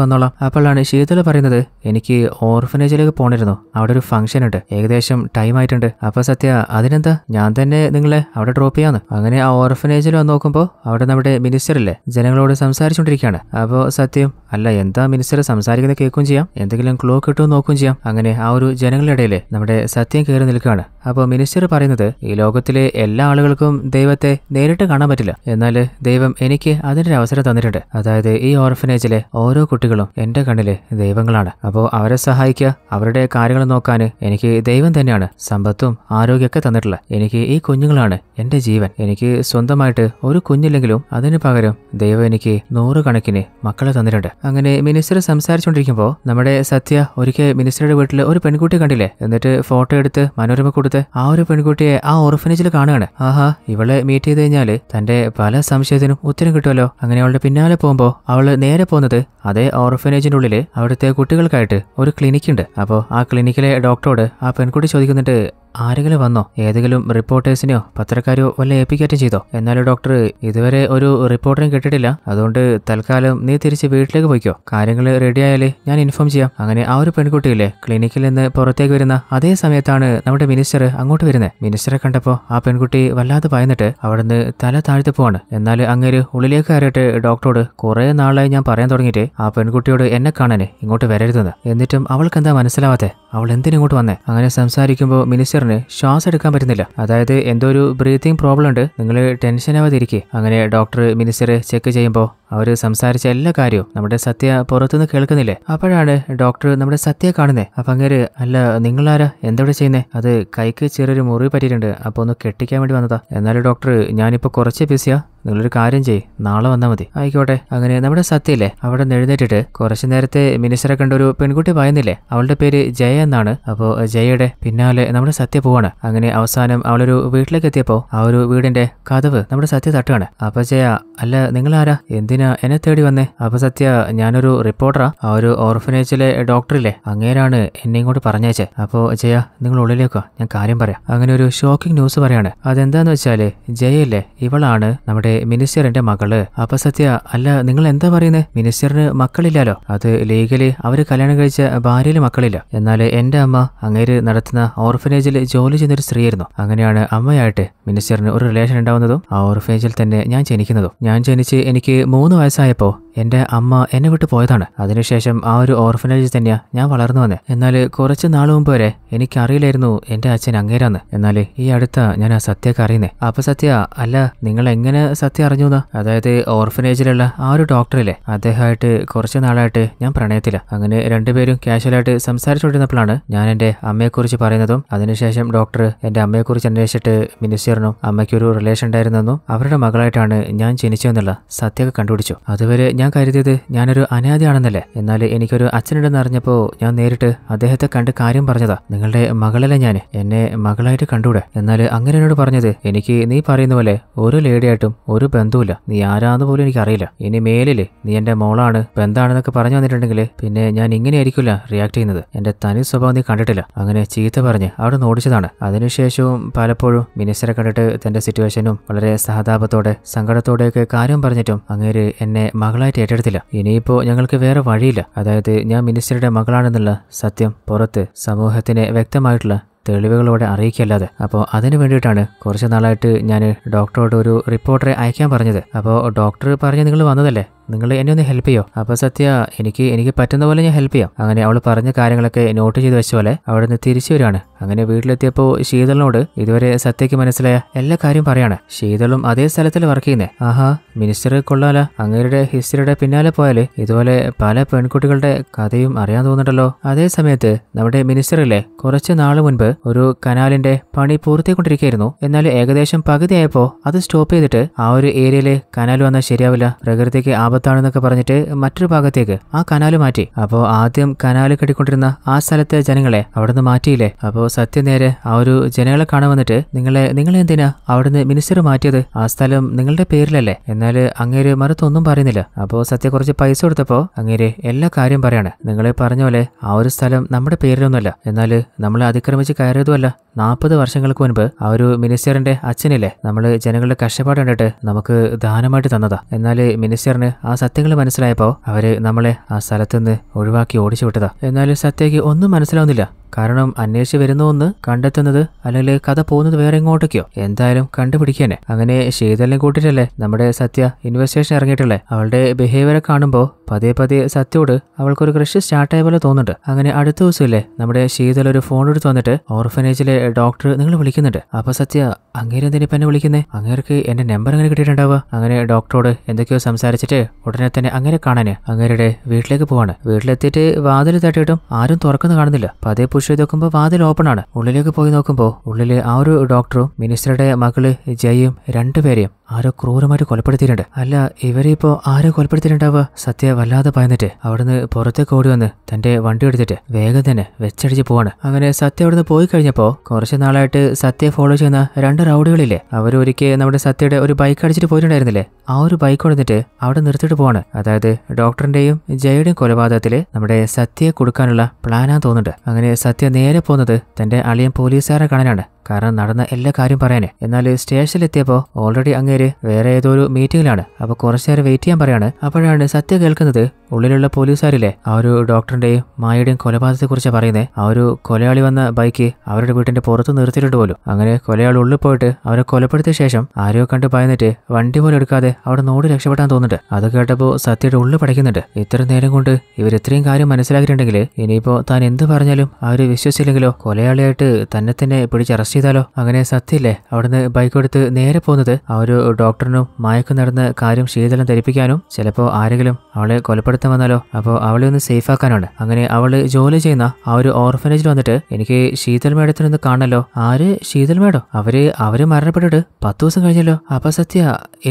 വന്നോളാം അപ്പോഴാണ് ശീതള പറയുന്നത് എനിക്ക് ഓർഫനേജിലേക്ക് പോണിരുന്നു അവിടെ ഒരു ഫംഗ്ഷൻ ഉണ്ട് ഏകദേശം ടൈം ആയിട്ടുണ്ട് അപ്പോൾ സത്യ അതിനെന്താ ഞാൻ തന്നെ നിങ്ങളെ അവിടെ ഡ്രോപ്പ് ചെയ്യാന്ന് അങ്ങനെ ആ ഓർഫനേജിൽ വന്ന് നോക്കുമ്പോൾ അവിടെ നമ്മുടെ അല്ലേ ജനങ്ങളോട് സംസാരിച്ചുകൊണ്ടിരിക്കുകയാണ് അപ്പോൾ സത്യം അല്ല എന്താ മിനിസ്റ്റർ സംസാരിക്കുന്നത് കേൾക്കും ചെയ്യാം എന്തെങ്കിലും ക്ലോ കിട്ടുമെന്ന് നോക്കും ചെയ്യാം അങ്ങനെ ആ ഒരു ജനങ്ങളുടെ ഇടയിൽ നമ്മുടെ സത്യം കയറി നിൽക്കുകയാണ് അപ്പോൾ മിനിസ്റ്റർ പറയുന്നത് ഈ ലോകത്തിലെ എല്ലാ ആളുകൾക്കും ദൈവത്തെ നേരിട്ട് കാണാൻ പറ്റില്ല എന്നാൽ ദൈവം എനിക്ക് അതിനൊരു അവസരം തന്നിട്ടുണ്ട് അതായത് ഈ ഓർഫനേജ് ക്ലാസ്സിലെ ഓരോ കുട്ടികളും എന്റെ കണ്ണില് ദൈവങ്ങളാണ് അപ്പോ അവരെ സഹായിക്കുക അവരുടെ കാര്യങ്ങൾ നോക്കാൻ എനിക്ക് ദൈവം തന്നെയാണ് സമ്പത്തും ആരോഗ്യമൊക്കെ തന്നിട്ടുള്ളത് എനിക്ക് ഈ കുഞ്ഞുങ്ങളാണ് എന്റെ ജീവൻ എനിക്ക് സ്വന്തമായിട്ട് ഒരു കുഞ്ഞില്ലെങ്കിലും അതിന് പകരം ദൈവം എനിക്ക് നൂറുകണക്കിന് മക്കളെ തന്നിട്ടുണ്ട് അങ്ങനെ മിനിസ്റ്റർ സംസാരിച്ചുകൊണ്ടിരിക്കുമ്പോൾ നമ്മുടെ സത്യ ഒരിക്കൽ മിനിസ്റ്ററുടെ വീട്ടിൽ ഒരു പെൺകുട്ടി കണ്ടില്ലേ എന്നിട്ട് ഫോട്ടോ എടുത്ത് മനോരമ കൊടുത്ത് ആ ഒരു പെൺകുട്ടിയെ ആ ഓർഫനേജിൽ കാണുകയാണ് ആഹാ ഇവളെ മീറ്റ് ചെയ്ത് കഴിഞ്ഞാൽ തന്റെ പല സംശയത്തിനും ഉത്തരം കിട്ടുമല്ലോ അങ്ങനെ അവളുടെ പിന്നാലെ പോകുമ്പോൾ അവൾ നേരെ പോകുന്നത് അതേ ഓർഫനേജിൻ്റെ അവിടുത്തെ കുട്ടികൾക്കായിട്ട് ഒരു ക്ലിനിക്കുണ്ട് അപ്പോൾ ആ ക്ലിനിക്കിലെ ഡോക്ടറോട് ആ പെൺകുട്ടി ചോദിക്കുന്നുണ്ട് ആരെങ്കിലും വന്നോ ഏതെങ്കിലും റിപ്പോർട്ടേഴ്സിനെയോ പത്രക്കാരോ വല്ല ഏൽപ്പിക്കറ്റും ചെയ്തോ എന്നാലും ഡോക്ടർ ഇതുവരെ ഒരു റിപ്പോർട്ടറും കിട്ടിയിട്ടില്ല അതുകൊണ്ട് തൽക്കാലം നീ തിരിച്ച് വീട്ടിലേക്ക് പോയിക്കോ കാര്യങ്ങൾ റെഡിയായാലേ ഞാൻ ഇൻഫോം ചെയ്യാം അങ്ങനെ ആ ഒരു പെൺകുട്ടിയില്ലേ ക്ലിനിക്കിൽ നിന്ന് പുറത്തേക്ക് വരുന്ന അതേ സമയത്താണ് നമ്മുടെ മിനിസ്റ്റർ അങ്ങോട്ട് വരുന്നത് മിനിസ്റ്ററെ കണ്ടപ്പോൾ ആ പെൺകുട്ടി വല്ലാതെ ഭയന്നിട്ട് അവിടുന്ന് തല താഴ്ത്തി പോവാണ് എന്നാൽ അങ്ങേര് ഉള്ളിലേക്ക് കയറിയിട്ട് ഡോക്ടറോട് കുറേ നാളായി ഞാൻ പറയാൻ പറയാൻ തുടങ്ങിയിട്ട് ആ പെൺകുട്ടിയോട് എന്നെ കാണാൻ ഇങ്ങോട്ട് വരരുതെന്ന് എന്നിട്ടും അവൾക്ക് എന്താ മനസ്സിലാവാത്തേ അവൾ എന്തിനിങ്ങോട്ട് വന്നേ അങ്ങനെ സംസാരിക്കുമ്പോൾ മിനിസ്റ്ററിന് ശ്വാസം എടുക്കാൻ പറ്റുന്നില്ല അതായത് എന്തോ ഒരു ബ്രീതിങ് പ്രോബ്ലം ഉണ്ട് നിങ്ങൾ ടെൻഷൻ ആവാതിരിക്കുക അങ്ങനെ ഡോക്ടർ മിനിസ്റ്റർ ചെക്ക് ചെയ്യുമ്പോൾ അവർ സംസാരിച്ച എല്ലാ കാര്യവും നമ്മുടെ സത്യ പുറത്തുനിന്ന് കേൾക്കുന്നില്ലേ അപ്പോഴാണ് ഡോക്ടർ നമ്മുടെ സത്യ കാണുന്നത് അപ്പം അങ്ങേര് അല്ല നിങ്ങളാരാ എന്തവിടെ ചെയ്യുന്നേ അത് കൈക്ക് ചെറിയൊരു മുറി പറ്റിയിട്ടുണ്ട് അപ്പോൾ ഒന്ന് കെട്ടിക്കാൻ വേണ്ടി വന്നതാ എന്നാലും ഡോക്ടർ ഞാനിപ്പോൾ കുറച്ച് ബിസിയാ നിങ്ങളൊരു കാര്യം ചെയ്യ് നാളെ വന്നാൽ മതി ആയിക്കോട്ടെ അങ്ങനെ നമ്മുടെ സത്യയില്ലേ അവിടെ എഴുന്നേറ്റിട്ട് കുറച്ച് നേരത്തെ മിനിസ്റ്ററെ കണ്ട ഒരു പെൺകുട്ടി പറയുന്നില്ലേ അവളുടെ പേര് ജയ എന്നാണ് അപ്പോൾ ജയയുടെ പിന്നാലെ നമ്മുടെ സത്യ പോവാണ് അങ്ങനെ അവസാനം അവളൊരു വീട്ടിലേക്ക് എത്തിയപ്പോൾ ആ ഒരു വീടിന്റെ കഥവ് നമ്മുടെ സത്യ തട്ടുകയാണ് അപ്പോൾ ജയ അല്ല നിങ്ങളാരാ എന്തിന് എന്തിനാ എന്നെ തേടി വന്നേ അപ്പൊ സത്യ ഞാനൊരു റിപ്പോർട്ടറാ ആ ഒരു ഓർഫനേജിലെ ഡോക്ടറില്ലേ അങ്ങേരാണ് എന്നെ ഇങ്ങോട്ട് പറഞ്ഞേച്ചേ അപ്പോൾ ജയ നിങ്ങൾ ഉള്ളിലേക്കോ ഞാൻ കാര്യം പറയാം അങ്ങനെ ഒരു ഷോക്കിംഗ് ന്യൂസ് പറയാണ് അതെന്താന്ന് വെച്ചാല് ജയല്ലേ ഇവളാണ് നമ്മുടെ മിനിസ്റ്ററിന്റെ മകള് അപ്പൊ സത്യ അല്ല നിങ്ങൾ എന്താ പറയുന്നത് മിനിസ്റ്ററിന് മക്കളില്ലല്ലോ അത് ലീഗലി അവര് കല്യാണം കഴിച്ച ഭാര്യയിൽ മക്കളില്ല എന്നാൽ എന്റെ അമ്മ അങ്ങേര് നടത്തുന്ന ഓർഫനേജിൽ ജോലി ഒരു സ്ത്രീയായിരുന്നു അങ്ങനെയാണ് അമ്മയായിട്ട് മിനിസ്റ്ററിന് ഒരു റിലേഷൻ ഉണ്ടാവുന്നതും ആ ഓർഫനേജിൽ തന്നെ ഞാൻ ജനിക്കുന്നതും ഞാൻ ജനിച്ച് എനിക്ക് മൂന്ന് No, I say, "po." എൻ്റെ അമ്മ എന്നെ വിട്ട് പോയതാണ് അതിനുശേഷം ആ ഒരു ഓർഫനേജിൽ തന്നെയാണ് ഞാൻ വളർന്നു വന്നത് എന്നാൽ കുറച്ച് നാൾ മുമ്പ് വരെ എനിക്കറിയില്ലായിരുന്നു എൻ്റെ അച്ഛൻ അങ്ങേരാന്ന് എന്നാൽ ഈ അടുത്ത ഞാൻ ആ സത്യക്ക് അറിയുന്നേ അപ്പം സത്യ അല്ല നിങ്ങൾ എങ്ങനെ സത്യം അറിഞ്ഞു എന്നാ അതായത് ഓർഫനേജിലുള്ള ആ ഒരു ഡോക്ടറില്ലേ അദ്ദേഹമായിട്ട് കുറച്ച് നാളായിട്ട് ഞാൻ പ്രണയത്തില്ല അങ്ങനെ രണ്ടുപേരും കാഷ്വലായിട്ട് സംസാരിച്ചുകൊണ്ടിരുന്നപ്പോഴാണ് ഞാൻ എൻ്റെ അമ്മയെക്കുറിച്ച് പറയുന്നതും അതിനുശേഷം ഡോക്ടർ എൻ്റെ അമ്മയെക്കുറിച്ച് അന്വേഷിച്ചിട്ട് മിനിസ്റ്ററിനും അമ്മയ്ക്കൊരു റിലേഷൻ ഉണ്ടായിരുന്നെന്നും അവരുടെ മകളായിട്ടാണ് ഞാൻ ജനിച്ചതെന്നുള്ള സത്യമൊക്കെ കണ്ടുപിടിച്ചു അതുവരെ ഞാൻ കരുതിയത് ഞാനൊരു അനാഥയാണെന്നല്ലേ എന്നാൽ എനിക്കൊരു അച്ഛനുണ്ടെന്ന് അറിഞ്ഞപ്പോൾ ഞാൻ നേരിട്ട് അദ്ദേഹത്തെ കണ്ട് കാര്യം പറഞ്ഞതാ നിങ്ങളുടെ മകളല്ലേ ഞാൻ എന്നെ മകളായിട്ട് കണ്ടൂടെ എന്നാൽ അങ്ങനെ എന്നോട് പറഞ്ഞത് എനിക്ക് നീ പറയുന്ന പോലെ ഒരു ലേഡിയായിട്ടും ഒരു ബന്ധുവില്ല നീ ആരാന്ന് പോലും എനിക്കറിയില്ല ഇനി മേലിൽ നീ എന്റെ മോളാണ് ബന്ധാണെന്നൊക്കെ പറഞ്ഞു വന്നിട്ടുണ്ടെങ്കിൽ പിന്നെ ഞാൻ ഇങ്ങനെ ആയിരിക്കില്ല റിയാക്ട് ചെയ്യുന്നത് എന്റെ തനി സ്വഭാവം നീ കണ്ടിട്ടില്ല അങ്ങനെ ചീത്ത പറഞ്ഞ് അവിടെ ഓടിച്ചതാണ് അതിനുശേഷവും പലപ്പോഴും മിനിസ്റ്ററെ കണ്ടിട്ട് തന്റെ സിറ്റുവേഷനും വളരെ സഹതാപത്തോടെ സങ്കടത്തോടെയൊക്കെ കാര്യം പറഞ്ഞിട്ടും അങ്ങേര് എന്നെ മകളായിട്ട് ചുമതലയേറ്റ് ഏറ്റെടുത്തില്ല ഇനിയിപ്പോ ഞങ്ങൾക്ക് വേറെ വഴിയില്ല അതായത് ഞാൻ മിനിസ്റ്ററുടെ മകളാണെന്നുള്ള സത്യം പുറത്ത് സമൂഹത്തിന് വ്യക്തമായിട്ടുള്ള തെളിവുകളോടെ അറിയിക്കല്ലാതെ അപ്പോൾ അതിന് വേണ്ടിയിട്ടാണ് കുറച്ച് നാളായിട്ട് ഞാൻ ഡോക്ടറോട് ഒരു റിപ്പോർട്ടറെ അയക്കാൻ പറഞ്ഞത് അപ്പോൾ ഡോക്ടർ പറഞ്ഞ് നിങ്ങൾ വന്നതല്ലേ നിങ്ങൾ എന്നെ ഒന്ന് ഹെൽപ്പ് ചെയ്യോ അപ്പോൾ സത്യ എനിക്ക് എനിക്ക് പറ്റുന്ന പോലെ ഞാൻ ഹെൽപ്പ് ചെയ്യാം അങ്ങനെ അവൾ പറഞ്ഞ കാര്യങ്ങളൊക്കെ നോട്ട് ചെയ്ത് വെച്ച പോലെ അവിടെ നിന്ന് തിരിച്ചു വരികയാണ് അങ്ങനെ വീട്ടിലെത്തിയപ്പോൾ ശീതളിനോട് ഇതുവരെ സത്യക്ക് മനസ്സിലായ എല്ലാ കാര്യം പറയാണ് ശീതളും അതേ സ്ഥലത്തിൽ വർക്ക് ചെയ്യുന്നേ ആഹാ മിനിസ്റ്റർ കൊള്ളാല അങ്ങേരുടെ ഹിസ്റ്ററിയുടെ പിന്നാലെ പോയാല് ഇതുപോലെ പല പെൺകുട്ടികളുടെ കഥയും അറിയാൻ തോന്നുന്നുണ്ടല്ലോ അതേ സമയത്ത് നമ്മുടെ മിനിസ്റ്ററിലെ കുറച്ച് നാൾ മുൻപ് ഒരു കനാലിന്റെ പണി പൂർത്തിക്കൊണ്ടിരിക്കുകയായിരുന്നു എന്നാൽ ഏകദേശം പകുതിയായപ്പോ അത് സ്റ്റോപ്പ് ചെയ്തിട്ട് ആ ഒരു ഏരിയയിലെ കനാൽ വന്നാൽ ശരിയാവില്ല പ്രകൃതിക്ക് ആപ ആപത്താണെന്നൊക്കെ പറഞ്ഞിട്ട് മറ്റൊരു ഭാഗത്തേക്ക് ആ കനാല് മാറ്റി അപ്പോൾ ആദ്യം കനാല് കെട്ടിക്കൊണ്ടിരുന്ന ആ സ്ഥലത്തെ ജനങ്ങളെ അവിടുന്ന് മാറ്റിയില്ലേ അപ്പോൾ സത്യം നേരെ ആ ഒരു ജനങ്ങളെ കാണാൻ വന്നിട്ട് നിങ്ങളെ നിങ്ങൾ എന്തിനാ അവിടുന്ന് മിനിസ്റ്റർ മാറ്റിയത് ആ സ്ഥലം നിങ്ങളുടെ പേരിലല്ലേ എന്നാൽ അങ്ങേര് മറുത്തൊന്നും പറയുന്നില്ല അപ്പോൾ സത്യ കുറച്ച് പൈസ കൊടുത്തപ്പോൾ അങ്ങേര് എല്ലാ കാര്യം പറയാണ് നിങ്ങൾ പറഞ്ഞ പോലെ ആ ഒരു സ്ഥലം നമ്മുടെ പേരിലൊന്നുമല്ല എന്നാൽ നമ്മൾ അതിക്രമിച്ച് കയറിയതുമല്ല നാൽപ്പത് വർഷങ്ങൾക്ക് മുൻപ് ആ ഒരു മിനിസ്റ്ററിന്റെ അച്ഛനില്ലേ നമ്മൾ ജനങ്ങളുടെ കഷ്ടപ്പാട് കണ്ടിട്ട് നമുക്ക് ദാനമായിട്ട് തന്നതാ എന്നാൽ മിനിസ്റ്ററിന് ആ സത്യങ്ങൾ മനസ്സിലായപ്പോൾ അവർ നമ്മളെ ആ നിന്ന് ഒഴിവാക്കി ഓടിച്ചു വിട്ടതാ എന്നാലും സത്യയ്ക്ക് ഒന്നും മനസ്സിലാവുന്നില്ല കാരണം അന്വേഷിച്ച് വരുന്നുവെന്ന് കണ്ടെത്തുന്നത് അല്ലെങ്കിൽ കഥ പോകുന്നത് വേറെ എങ്ങോട്ടൊക്കെയോ എന്തായാലും കണ്ടുപിടിക്കാനെ അങ്ങനെ ശീതലിനെ കൂട്ടിട്ടല്ലേ നമ്മുടെ സത്യ ഇൻവെസ്റ്റേഷൻ ഇറങ്ങിയിട്ടല്ലേ അവളുടെ ബിഹേവിയറെ കാണുമ്പോൾ പതിയെ പതിയെ സത്യോട് അവൾക്കൊരു കൃഷി സ്റ്റാർട്ടായ പോലെ തോന്നുന്നുണ്ട് അങ്ങനെ അടുത്ത ദിവസമില്ലേ നമ്മുടെ ശീതൽ ഒരു ഫോൺ എടുത്ത് വന്നിട്ട് ഓർഫനേജിലെ ഡോക്ടർ നിങ്ങൾ വിളിക്കുന്നുണ്ട് അപ്പൊ സത്യ അങ്ങേരെന്തിനിപ്പം എന്നെ വിളിക്കുന്നേ അങ്ങേർക്ക് എന്റെ നമ്പർ അങ്ങനെ കിട്ടിയിട്ടുണ്ടാവുക അങ്ങനെ ഡോക്ടറോട് എന്തൊക്കെയോ സംസാരിച്ചിട്ട് ഉടനെ തന്നെ അങ്ങനെ കാണാന് അങ്ങേരുടെ വീട്ടിലേക്ക് പോവാണ് വീട്ടിലെത്തിയിട്ട് വാതിൽ തട്ടിയിട്ടും ആരും തുറക്കുന്നു കാണുന്നില്ല പതേ പുഷ് ചെയ്ത് നോക്കുമ്പോൾ വാതിൽ ഓപ്പൺ ആണ് ഉള്ളിലേക്ക് പോയി നോക്കുമ്പോൾ ഉള്ളിൽ ആ ഒരു ഡോക്ടറും മിനിസ്റ്ററുടെ മകള് ജയും രണ്ടുപേരെയും ആരോ ക്രൂരമായിട്ട് കൊലപ്പെടുത്തിയിട്ടുണ്ട് അല്ല ഇവരിപ്പോ ആരോ കൊലപ്പെടുത്തിയിട്ടുണ്ടാവുക സത്യ വല്ലാതെ പയന്നിട്ട് അവിടുന്ന് പുറത്തേക്ക് ഓടി വന്ന് തന്റെ വണ്ടി എടുത്തിട്ട് വേഗം തന്നെ വെച്ചടിച്ച് പോവാണ് അങ്ങനെ സത്യ അവിടുന്ന് പോയി കഴിഞ്ഞപ്പോൾ കുറച്ച് നാളായിട്ട് സത്യ ഫോളോ ചെയ്യുന്ന രണ്ട് റൗഡുകളില്ലേ അവരൊരിക്കൽ നമ്മുടെ സത്യയുടെ ഒരു ബൈക്ക് അടിച്ചിട്ട് പോയിട്ടുണ്ടായിരുന്നില്ലേ ആ ഒരു ബൈക്ക് കൊടുത്തിട്ട് അവിടെ നിർത്തി പിടിച്ചോട്ട് പോവാണ് അതായത് ഡോക്ടറിന്റെയും ജയയുടെയും കൊലപാതകത്തിൽ നമ്മുടെ സത്യയെ കൊടുക്കാനുള്ള പ്ലാനാന്ന് തോന്നുന്നുണ്ട് അങ്ങനെ സത്യ നേരെ പോകുന്നത് തന്റെ അളിയൻ പോലീസുകാരെ കാണാനാണ് കാരണം നടന്ന എല്ലാ കാര്യം പറയാനേ എന്നാൽ സ്റ്റേഷനിലെത്തിയപ്പോൾ ഓൾറെഡി അങ്ങേര് വേറെ ഏതോ ഒരു മീറ്റിംഗിലാണ് അപ്പോൾ കുറച്ചു നേരം വെയിറ്റ് ചെയ്യാൻ പറയാണ് അപ്പോഴാണ് സത്യ കേൾക്കുന്നത് ഉള്ളിലുള്ള പോലീസുകാരില്ലേ ആ ഒരു ഡോക്ടറിന്റെയും മായയുടെയും കൊലപാതകത്തെക്കുറിച്ച് പറയുന്നത് ആ ഒരു കൊലയാളി വന്ന ബൈക്ക് അവരുടെ വീട്ടിന്റെ പുറത്ത് നിർത്തിയിട്ടുണ്ട് പോലും അങ്ങനെ കൊലയാളി ഉള്ളിൽ പോയിട്ട് അവരെ കൊലപ്പെടുത്തിയ ശേഷം ആരെയോ കണ്ട് ഭയന്നിട്ട് വണ്ടി പോലും എടുക്കാതെ അവിടെ നോട് രക്ഷപ്പെടാൻ തോന്നുന്നുണ്ട് അത് കേട്ടപ്പോൾ സത്യയുടെ ഉള്ളിൽ പഠിക്കുന്നുണ്ട് ഇത്ര നേരം കൊണ്ട് ഇവർ ഇത്രയും കാര്യം മനസ്സിലാക്കിയിട്ടുണ്ടെങ്കിൽ ഇനിയിപ്പോ താൻ എന്ത് പറഞ്ഞാലും അവര് വിശ്വസിച്ചില്ലെങ്കിലോ കൊലയാളിയായിട്ട് തന്നെ തന്നെ പിടിച്ച് അറസ്റ്റ് ചെയ്താലോ അങ്ങനെ സത്യല്ലേ അവിടുന്ന് ബൈക്ക് എടുത്ത് നേരെ പോകുന്നത് ആ ഒരു ഡോക്ടറിനും മയക്കു നടന്ന് കാര്യം ശീതളം ധരിപ്പിക്കാനും ചിലപ്പോൾ ആരെങ്കിലും അവളെ കൊലപ്പെടുത്താൻ വന്നാലോ അപ്പോൾ അവളെ ഒന്ന് സേഫ് ആക്കാനാണ് അങ്ങനെ അവൾ ജോലി ചെയ്യുന്ന ആ ഒരു ഓർഫനേജിൽ വന്നിട്ട് എനിക്ക് ശീതൽ മേഡത്തിനൊന്ന് കാണണല്ലോ ആര് ശീതൽ മേഡോ അവര് അവര് മരണപ്പെട്ടിട്ട് പത്ത് ദിവസം കഴിഞ്ഞല്ലോ അപ്പൊ സത്യ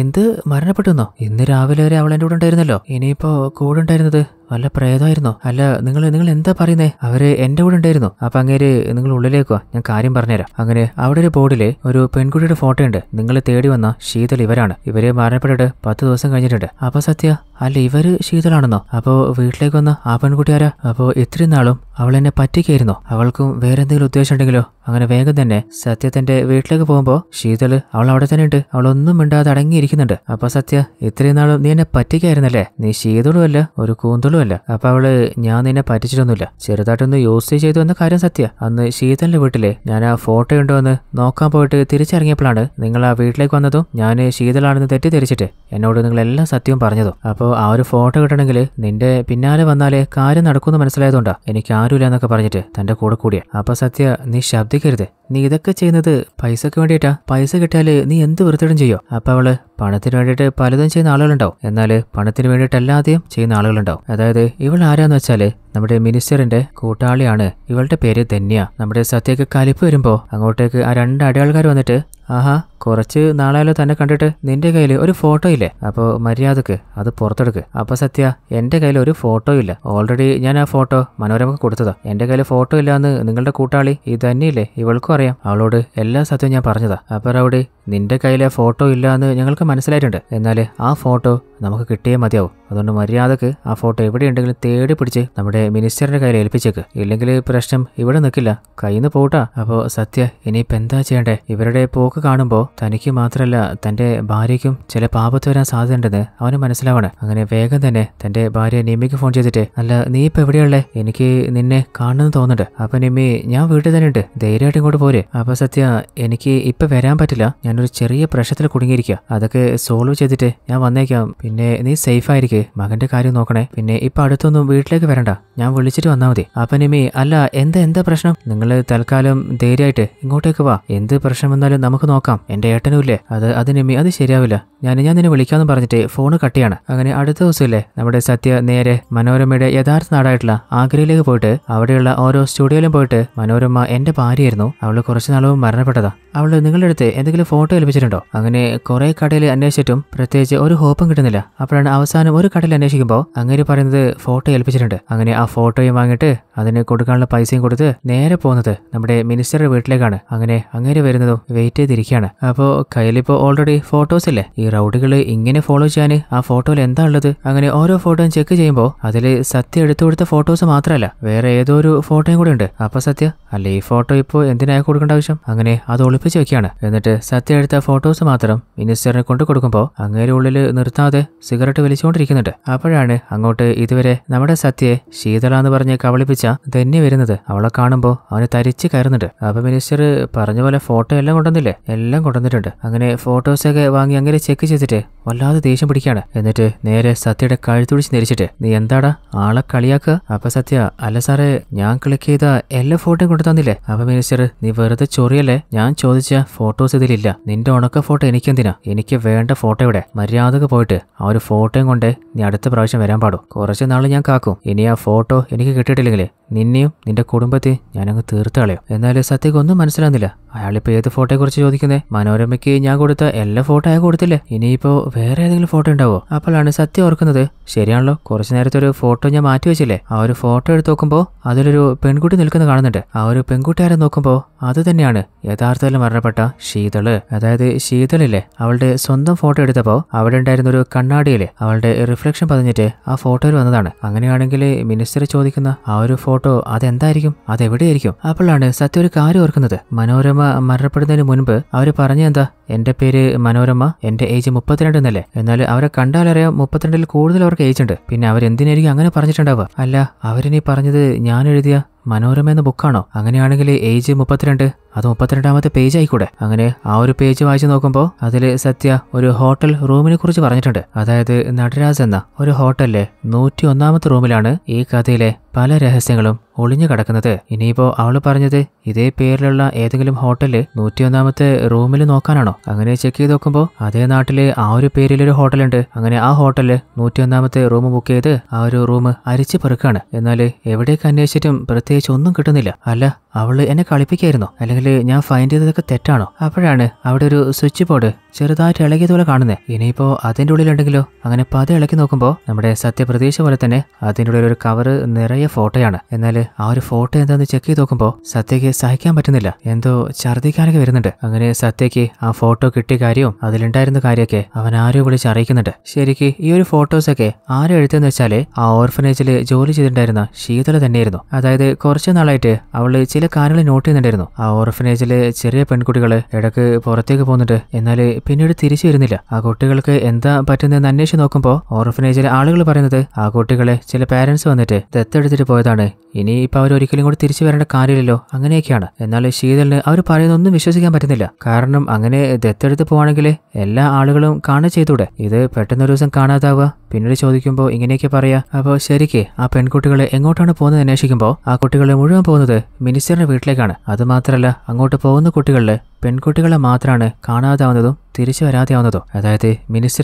എന്ത് മരണപ്പെട്ടുന്നോ ഇന്ന് രാവിലെ വരെ അവൾ എൻ്റെ കൂടെ ഉണ്ടായിരുന്നല്ലോ ഇനിയിപ്പോ കൂടെ ഉണ്ടായിരുന്നത് വല്ല പ്രേതമായിരുന്നു അല്ല നിങ്ങൾ നിങ്ങൾ എന്താ പറയുന്നേ അവര് എന്റെ കൂടെ ഉണ്ടായിരുന്നു അപ്പൊ അങ്ങേര് നിങ്ങൾ ഉള്ളിലേക്കോ ഞാൻ കാര്യം പറഞ്ഞുതരാം അങ്ങനെ അങ്ങനെ അവിടെ ഒരു ബോർഡിലെ ഒരു പെൺകുട്ടിയുടെ ഫോട്ടോ ഉണ്ട് നിങ്ങളെ തേടി വന്ന ശീതൽ ഇവരാണ് ഇവരെ മരണപ്പെട്ടിട്ട് പത്ത് ദിവസം കഴിഞ്ഞിട്ടുണ്ട് അപ്പോൾ സത്യ അല്ല ഇവര് ശീതളാണെന്നോ അപ്പോൾ വീട്ടിലേക്ക് വന്ന ആ ആരാ അപ്പോൾ ഇത്രയും നാളും അവൾ എന്നെ പറ്റിക്കായിരുന്നോ അവൾക്കും വേറെ എന്തെങ്കിലും ഉദ്ദേശം ഉണ്ടെങ്കിലോ അങ്ങനെ വേഗം തന്നെ സത്യത്തിന്റെ വീട്ടിലേക്ക് പോകുമ്പോ ശീതൾ അവൾ അവിടെ തന്നെ ഉണ്ട് അവൾ ഒന്നും മിണ്ടാതെ അടങ്ങിയിരിക്കുന്നുണ്ട് അപ്പോൾ സത്യ ഇത്രയും നാളും നീ എന്നെ പറ്റിക്കായിരുന്നല്ലേ നീ ശീതളും അല്ല ഒരു കൂന്തളും അല്ല അപ്പോൾ അവള് ഞാൻ നിന്നെ പറ്റിച്ചിട്ടൊന്നുമില്ല ചെറുതായിട്ടൊന്ന് യൂസ് ചെയ്തു എന്ന കാര്യം സത്യ അന്ന് ശീതലിന്റെ വീട്ടിലെ ഞാൻ ആ ഫോട്ടോ ഉണ്ടോ എന്ന് നോക്കാൻ പോയിട്ട് തിരിച്ചിറങ്ങിയപ്പോഴാണ് നിങ്ങൾ ആ വീട്ടിലേക്ക് വന്നതും ഞാൻ ശീതളാണെന്ന് തെറ്റിദ്ധരിച്ചിട്ട് എന്നോട് നിങ്ങൾ എല്ലാ സത്യവും പറഞ്ഞതും അപ്പോൾ ആ ഒരു ഫോട്ടോ കിട്ടണമെങ്കിൽ നിന്റെ പിന്നാലെ വന്നാലേ കാര്യം നടക്കുമെന്ന് മനസ്സിലായതുകൊണ്ടാ എനിക്ക് ആരുമില്ല എന്നൊക്കെ പറഞ്ഞിട്ട് തൻ്റെ കൂടെ കൂടിയ അപ്പോൾ സത്യ നീ ശബ്ദിക്കരുത് നീ ഇതൊക്കെ ചെയ്യുന്നത് പൈസക്ക് വേണ്ടിയിട്ടാ പൈസ കിട്ടിയാൽ നീ എന്ത് വൃത്തിയിടും ചെയ്യോ അപ്പോൾ അവള് പണത്തിന് വേണ്ടിയിട്ട് പലതും ചെയ്യുന്ന ആളുകളുണ്ടാവും എന്നാൽ പണത്തിന് വേണ്ടിയിട്ട് എല്ലാതെയും ചെയ്യുന്ന ആളുകളുണ്ടാവും അതായത് ഇവൾ ആരാന്ന് വെച്ചാൽ നമ്മുടെ മിനിസ്റ്ററിന്റെ കൂട്ടാളിയാണ് ഇവളുടെ പേര് ധന്യ നമ്മുടെ സത്യക്ക് കലിപ്പ് വരുമ്പോൾ അങ്ങോട്ട് അങ്ങോട്ടേക്ക് ആ രണ്ട് അടയാൾക്കാർ വന്നിട്ട് ആഹാ കുറച്ച് നാളായാലോ തന്നെ കണ്ടിട്ട് നിന്റെ കയ്യിൽ ഒരു ഫോട്ടോ ഇല്ലേ അപ്പോൾ മര്യാദക്ക് അത് പുറത്തെടുക്ക് അപ്പോൾ സത്യ എൻ്റെ കയ്യിൽ ഒരു ഫോട്ടോ ഇല്ല ഓൾറെഡി ഞാൻ ആ ഫോട്ടോ മനോരമ കൊടുത്തതാ എൻ്റെ കയ്യിൽ ഫോട്ടോ ഇല്ലാന്ന് നിങ്ങളുടെ കൂട്ടാളി ഇത് തന്നെയില്ലേ ഇവൾക്കും അറിയാം അവളോട് എല്ലാ സത്യവും ഞാൻ പറഞ്ഞതാ അപ്പോൾ റൗഡി നിന്റെ കയ്യിലെ ഫോട്ടോ ഇല്ല എന്ന് ഞങ്ങൾക്ക് മനസ്സിലായിട്ടുണ്ട് എന്നാൽ ആ ഫോട്ടോ നമുക്ക് കിട്ടിയേ മതിയാവും അതുകൊണ്ട് മര്യാദക്ക് ആ ഫോട്ടോ എവിടെയുണ്ടെങ്കിലും തേടി പിടിച്ച് നമ്മുടെ മിനിസ്റ്ററിൻ്റെ കയ്യിൽ ഏൽപ്പിച്ചേക്ക് ഇല്ലെങ്കിൽ പ്രശ്നം ഇവിടെ നിൽക്കില്ല കയ്യിൽ നിന്ന് പോട്ടാ അപ്പോൾ സത്യ ഇനിയിപ്പോൾ എന്താ ചെയ്യേണ്ടേ ഇവരുടെ പോക്ക് പോക്ക് കാണുമ്പോൾ തനിക്ക് മാത്രമല്ല തൻ്റെ ഭാര്യയ്ക്കും ചില പാപത്ത് വരാൻ സാധ്യതയുണ്ടെന്ന് അവന് മനസ്സിലാവണം അങ്ങനെ വേഗം തന്നെ തൻ്റെ ഭാര്യ നിമ്മിക്ക് ഫോൺ ചെയ്തിട്ട് അല്ല നീ ഇപ്പം എവിടെയുള്ളേ എനിക്ക് നിന്നെ കാണണമെന്ന് തോന്നുന്നുണ്ട് അപ്പം നിമ്മി ഞാൻ വീട്ടിൽ തന്നെ ഉണ്ട് ധൈര്യമായിട്ട് ഇങ്ങോട്ട് പോരെ അപ്പം സത്യ എനിക്ക് ഇപ്പം വരാൻ പറ്റില്ല ഞാനൊരു ചെറിയ പ്രശ്നത്തിൽ കുടുങ്ങിയിരിക്കുക അതൊക്കെ സോൾവ് ചെയ്തിട്ട് ഞാൻ വന്നേക്കാം പിന്നെ നീ സേഫ് ആയിരിക്കേ മകൻ്റെ കാര്യം നോക്കണേ പിന്നെ ഇപ്പം അടുത്തൊന്നും വീട്ടിലേക്ക് വരണ്ട ഞാൻ വിളിച്ചിട്ട് വന്നാൽ മതി അപ്പം നിമ്മി അല്ല എന്താ എന്താ പ്രശ്നം നിങ്ങൾ തൽക്കാലം ധൈര്യമായിട്ട് ഇങ്ങോട്ടേക്ക് വാ എന്ത് പ്രശ്നം വന്നാലും നമുക്ക് നമുക്ക് നോക്കാം എൻ്റെ ഏട്ടനുമില്ലേ അത് അതിനെമ്മി അത് ശരിയാവില്ല ഞാൻ ഞാൻ നിന്നെ വിളിക്കാമെന്ന് പറഞ്ഞിട്ട് ഫോണ് കട്ടിയാണ് അങ്ങനെ അടുത്ത ദിവസമില്ലേ നമ്മുടെ സത്യ നേരെ മനോരമയുടെ യഥാർത്ഥ നാടായിട്ടുള്ള ആഗ്രയിലേക്ക് പോയിട്ട് അവിടെയുള്ള ഓരോ സ്റ്റുഡിയോയിലും പോയിട്ട് മനോരമ എന്റെ ഭാര്യയായിരുന്നു അവൾ കുറച്ചു നാളും മരണപ്പെട്ടതാ അവൾ നിങ്ങളുടെ അടുത്ത് എന്തെങ്കിലും ഫോട്ടോ ലഭിച്ചിട്ടുണ്ടോ അങ്ങനെ കുറേ കടയിൽ അന്വേഷിച്ചിട്ടും പ്രത്യേകിച്ച് ഒരു ഹോപ്പും കിട്ടുന്നില്ല അപ്പോഴാണ് അവസാനം ഒരു കടയിൽ അന്വേഷിക്കുമ്പോൾ അങ്ങനെ പറയുന്നത് ഫോട്ടോ ഏൽപ്പിച്ചിട്ടുണ്ട് അങ്ങനെ ആ ഫോട്ടോയും വാങ്ങിയിട്ട് അതിന് കൊടുക്കാനുള്ള പൈസയും കൊടുത്ത് നേരെ പോകുന്നത് നമ്മുടെ മിനിസ്റ്ററുടെ വീട്ടിലേക്കാണ് അങ്ങനെ അങ്ങനെ വരുന്നതും വെയിറ്റ് ചെയ്ത് ഇരിക്കുകയാണ് അപ്പോൾ കയ്യിലിപ്പോൾ ഓൾറെഡി ഫോട്ടോസ് ഇല്ലേ ഈ റൗഡികൾ ഇങ്ങനെ ഫോളോ ചെയ്യാൻ ആ ഫോട്ടോയിൽ എന്താ ഉള്ളത് അങ്ങനെ ഓരോ ഫോട്ടോയും ചെക്ക് ചെയ്യുമ്പോൾ അതിൽ സത്യ എടുത്തു കൊടുത്ത ഫോട്ടോസ് മാത്രമല്ല വേറെ ഏതോ ഒരു ഫോട്ടോയും കൂടെ ഉണ്ട് അപ്പോൾ സത്യ അല്ലെ ഈ ഫോട്ടോ ഇപ്പോൾ എന്തിനായി കൊടുക്കേണ്ട ആവശ്യം അങ്ങനെ അത് ഒളിപ്പിച്ച് വെക്കുകയാണ് എന്നിട്ട് സത്യ എടുത്ത ഫോട്ടോസ് മാത്രം മിനിസ്റ്ററിനെ കൊണ്ട് കൊടുക്കുമ്പോൾ അങ്ങേരെ ഉള്ളിൽ നിർത്താതെ സിഗരറ്റ് വലിച്ചുകൊണ്ടിരിക്കുന്നുണ്ട് അപ്പോഴാണ് അങ്ങോട്ട് ഇതുവരെ നമ്മുടെ സത്യയെ ശീതള എന്ന് പറഞ്ഞ് കവളിപ്പിച്ച ധന്യ വരുന്നത് അവളെ കാണുമ്പോൾ അവന് തരിച്ച് കയറുന്നുണ്ട് അപ്പോൾ മിനിസ്റ്റർ പറഞ്ഞ പോലെ ഫോട്ടോ എല്ലാം കൊണ്ടുവന്നില്ലേ എല്ലാം കൊണ്ടുവന്നിട്ടുണ്ട് അങ്ങനെ ഫോട്ടോസൊക്കെ വാങ്ങി അങ്ങനെ ചെക്ക് ചെയ്തിട്ട് വല്ലാതെ ദേഷ്യം പിടിക്കുകയാണ് എന്നിട്ട് നേരെ സത്യയുടെ കഴുത്തുടിച്ച് നെരിച്ചിട്ട് നീ എന്താടാ ആളെ കളിയാക്കുക അപ്പൊ സത്യ അല്ല സാറേ ഞാൻ ക്ലിക്ക് ചെയ്ത എല്ലാ ഫോട്ടോയും കൊണ്ടു തന്നില്ലേ അപ്പൊ മിനിസ്റ്റർ നീ വെറുതെ ചൊറിയല്ലേ ഞാൻ ചോദിച്ച ഫോട്ടോസ് ഇതിലില്ല നിന്റെ ഉണക്ക ഫോട്ടോ എനിക്കെന്തിനാ എനിക്ക് വേണ്ട ഫോട്ടോ ഇവിടെ മര്യാദക്ക് പോയിട്ട് ആ ഒരു ഫോട്ടോയും കൊണ്ട് നീ അടുത്ത പ്രാവശ്യം വരാൻ പാടും കുറച്ച് നാൾ ഞാൻ കാക്കും ഇനി ആ ഫോട്ടോ എനിക്ക് കിട്ടിയിട്ടില്ലെങ്കിൽ നിന്നെയും നിന്റെ കുടുംബത്തെ ഞാനങ്ങ് തീർത്ത് കളയും എന്നാലും സത്യക്ക് ഒന്നും മനസ്സിലാകുന്നില്ല അയാളിപ്പോൾ ഏത് ഫോട്ടോയെക്കുറിച്ച് ചോദിക്കും ചോദിക്കുന്നേ മനോരമയ്ക്ക് ഞാൻ കൊടുത്ത എല്ലാ ഫോട്ടോ അയാൾ കൊടുത്തില്ലേ ഇനിയിപ്പോ വേറെ ഏതെങ്കിലും ഫോട്ടോ ഉണ്ടാവോ അപ്പോഴാണ് സത്യം ഓർക്കുന്നത് ശരിയാണല്ലോ കുറച്ച് നേരത്തെ ഒരു ഫോട്ടോ ഞാൻ മാറ്റി വെച്ചില്ലേ ആ ഒരു ഫോട്ടോ എടുത്ത് നോക്കുമ്പോൾ അതിലൊരു പെൺകുട്ടി നിൽക്കുന്നത് കാണുന്നുണ്ട് ആ ഒരു പെൺകുട്ടിയാരെ നോക്കുമ്പോൾ അത് തന്നെയാണ് യഥാർത്ഥത്തിൽ മരണപ്പെട്ട ശീതള് അതായത് ശീതളില്ലേ അവളുടെ സ്വന്തം ഫോട്ടോ എടുത്തപ്പോൾ അവിടെ ഉണ്ടായിരുന്ന ഒരു കണ്ണാടിയിൽ അവളുടെ റിഫ്ലക്ഷൻ പതിഞ്ഞിട്ട് ആ ഫോട്ടോയിൽ വന്നതാണ് അങ്ങനെയാണെങ്കിൽ മിനിസ്റ്റർ ചോദിക്കുന്ന ആ ഒരു ഫോട്ടോ അതെന്തായിരിക്കും അതെവിടെയായിരിക്കും അപ്പോഴാണ് സത്യം ഒരു കാര്യം ഓർക്കുന്നത് മനോരമ മരണപ്പെടുന്നതിന് മുൻപ് അവർ പറഞ്ഞെന്താ എന്താ എൻ്റെ പേര് മനോരമ എൻ്റെ ഏജ് മുപ്പത്തിരണ്ട് എന്നല്ലേ എന്നാൽ അവരെ കണ്ടാലറിയാം മുപ്പത്തിരണ്ടിൽ കൂടുതൽ അവർക്ക് ഏജുണ്ട് പിന്നെ അവരെന്തിനായിരിക്കും അങ്ങനെ പറഞ്ഞിട്ടുണ്ടാവുക അല്ല അവരിനി പറഞ്ഞത് ഞാൻ എഴുതിയ മനോരമ എന്ന ബുക്കാണോ അങ്ങനെയാണെങ്കിൽ ഏജ് മുപ്പത്തിരണ്ട് അത് മുപ്പത്തിരണ്ടാമത്തെ പേജ് ആയിക്കൂടെ അങ്ങനെ ആ ഒരു പേജ് വായിച്ചു നോക്കുമ്പോൾ അതിൽ സത്യ ഒരു ഹോട്ടൽ റൂമിനെ കുറിച്ച് പറഞ്ഞിട്ടുണ്ട് അതായത് നടരാജ് എന്ന ഒരു ഹോട്ടലിലെ നൂറ്റി ഒന്നാമത്തെ റൂമിലാണ് ഈ കഥയിലെ പല രഹസ്യങ്ങളും ഒളിഞ്ഞു കിടക്കുന്നത് ഇനിയിപ്പോൾ അവൾ പറഞ്ഞത് ഇതേ പേരിലുള്ള ഏതെങ്കിലും ഹോട്ടലിൽ നൂറ്റിയൊന്നാമത്തെ റൂമിൽ നോക്കാനാണോ അങ്ങനെ ചെക്ക് ചെയ്ത് നോക്കുമ്പോൾ അതേ നാട്ടിൽ ആ ഒരു പേരിലൊരു ഹോട്ടലുണ്ട് അങ്ങനെ ആ ഹോട്ടലിൽ നൂറ്റിയൊന്നാമത്തെ റൂം ബുക്ക് ചെയ്ത് ആ ഒരു റൂം അരിച്ചു പെറുക്കാണ് എന്നാൽ എവിടേക്ക് അന്വേഷിച്ചിട്ടും പ്രത്യേക പ്രത്യേകിച്ച് ഒന്നും കിട്ടുന്നില്ല അല്ല അവള് എന്നെ കളിപ്പിക്കായിരുന്നോ അല്ലെങ്കിൽ ഞാൻ ഫൈൻഡ് ചെയ്തതൊക്കെ തെറ്റാണോ അപ്പോഴാണ് അവിടെ ഒരു സ്വിച്ച് ബോർഡ് ചെറുതായിട്ട് പോലെ കാണുന്നേ ഇനിയിപ്പോൾ അതിൻ്റെ ഉള്ളിലുണ്ടെങ്കിലോ അങ്ങനെ പതി ഇളക്കി നോക്കുമ്പോൾ നമ്മുടെ സത്യപ്രതീക്ഷ പോലെ തന്നെ അതിൻ്റെ ഉള്ളിൽ ഒരു കവറ് നിറയെ ഫോട്ടോയാണ് എന്നാൽ ആ ഒരു ഫോട്ടോ എന്താണെന്ന് ചെക്ക് ചെയ്ത് നോക്കുമ്പോൾ സത്യക്ക് സഹിക്കാൻ പറ്റുന്നില്ല എന്തോ ഛർദ്ദിക്കാനൊക്കെ വരുന്നുണ്ട് അങ്ങനെ സത്യക്ക് ആ ഫോട്ടോ കിട്ടിയ കാര്യവും അതിലുണ്ടായിരുന്ന കാര്യമൊക്കെ അവൻ ആരോ വിളിച്ച് അറിയിക്കുന്നുണ്ട് ശരിക്ക് ഈ ഒരു ഫോട്ടോസൊക്കെ ആരും എഴുത്തെന്ന് വെച്ചാല് ആ ഓർഫനേജിൽ ജോലി ചെയ്തിട്ടുണ്ടായിരുന്ന ശീതല തന്നെയായിരുന്നു അതായത് കുറച്ച് നാളായിട്ട് അവൾ ചില കാര്യങ്ങൾ നോട്ട് ചെയ്യുന്നുണ്ടായിരുന്നു ആ ഓർഫനേജിലെ ചെറിയ പെൺകുട്ടികള് ഇടയ്ക്ക് പുറത്തേക്ക് പോകുന്നുണ്ട് എന്നാൽ പിന്നീട് തിരിച്ചു വരുന്നില്ല ആ കുട്ടികൾക്ക് എന്താ പറ്റുന്നതെന്ന് അന്വേഷിച്ച് നോക്കുമ്പോൾ ഓർഫനേജിലെ ആളുകൾ പറയുന്നത് ആ കുട്ടികളെ ചില പാരന്റ്സ് വന്നിട്ട് ദത്തെടുത്തിട്ട് പോയതാണ് ഇനി ഇപ്പൊ അവർ ഒരിക്കലും കൂടി തിരിച്ചു വരേണ്ട കാര്യമില്ലല്ലോ അങ്ങനെയൊക്കെയാണ് എന്നാൽ ശീതലിന് അവർ പറയുന്നൊന്നും വിശ്വസിക്കാൻ പറ്റുന്നില്ല കാരണം അങ്ങനെ ദത്തെടുത്ത് പോവാണെങ്കിൽ എല്ലാ ആളുകളും കാണുക ചെയ്തൂടെ ഇത് പെട്ടെന്നൊരു ദിവസം കാണാതാവുക പിന്നീട് ചോദിക്കുമ്പോൾ ഇങ്ങനെയൊക്കെ പറയാ അപ്പോൾ ശരിക്ക് ആ പെൺകുട്ടികളെ എങ്ങോട്ടാണ് പോകുന്നത് അന്വേഷിക്കുമ്പോൾ ആ കുട്ടികളെ മുഴുവൻ പോകുന്നത് മിനിസ്റ്ററിന്റെ വീട്ടിലേക്കാണ് അതുമാത്രമല്ല അങ്ങോട്ട് പോകുന്ന കുട്ടികളിൽ പെൺകുട്ടികളെ മാത്രമാണ് കാണാതാവുന്നതും തിരിച്ചു വരാതെയാവുന്നതോ അതായത്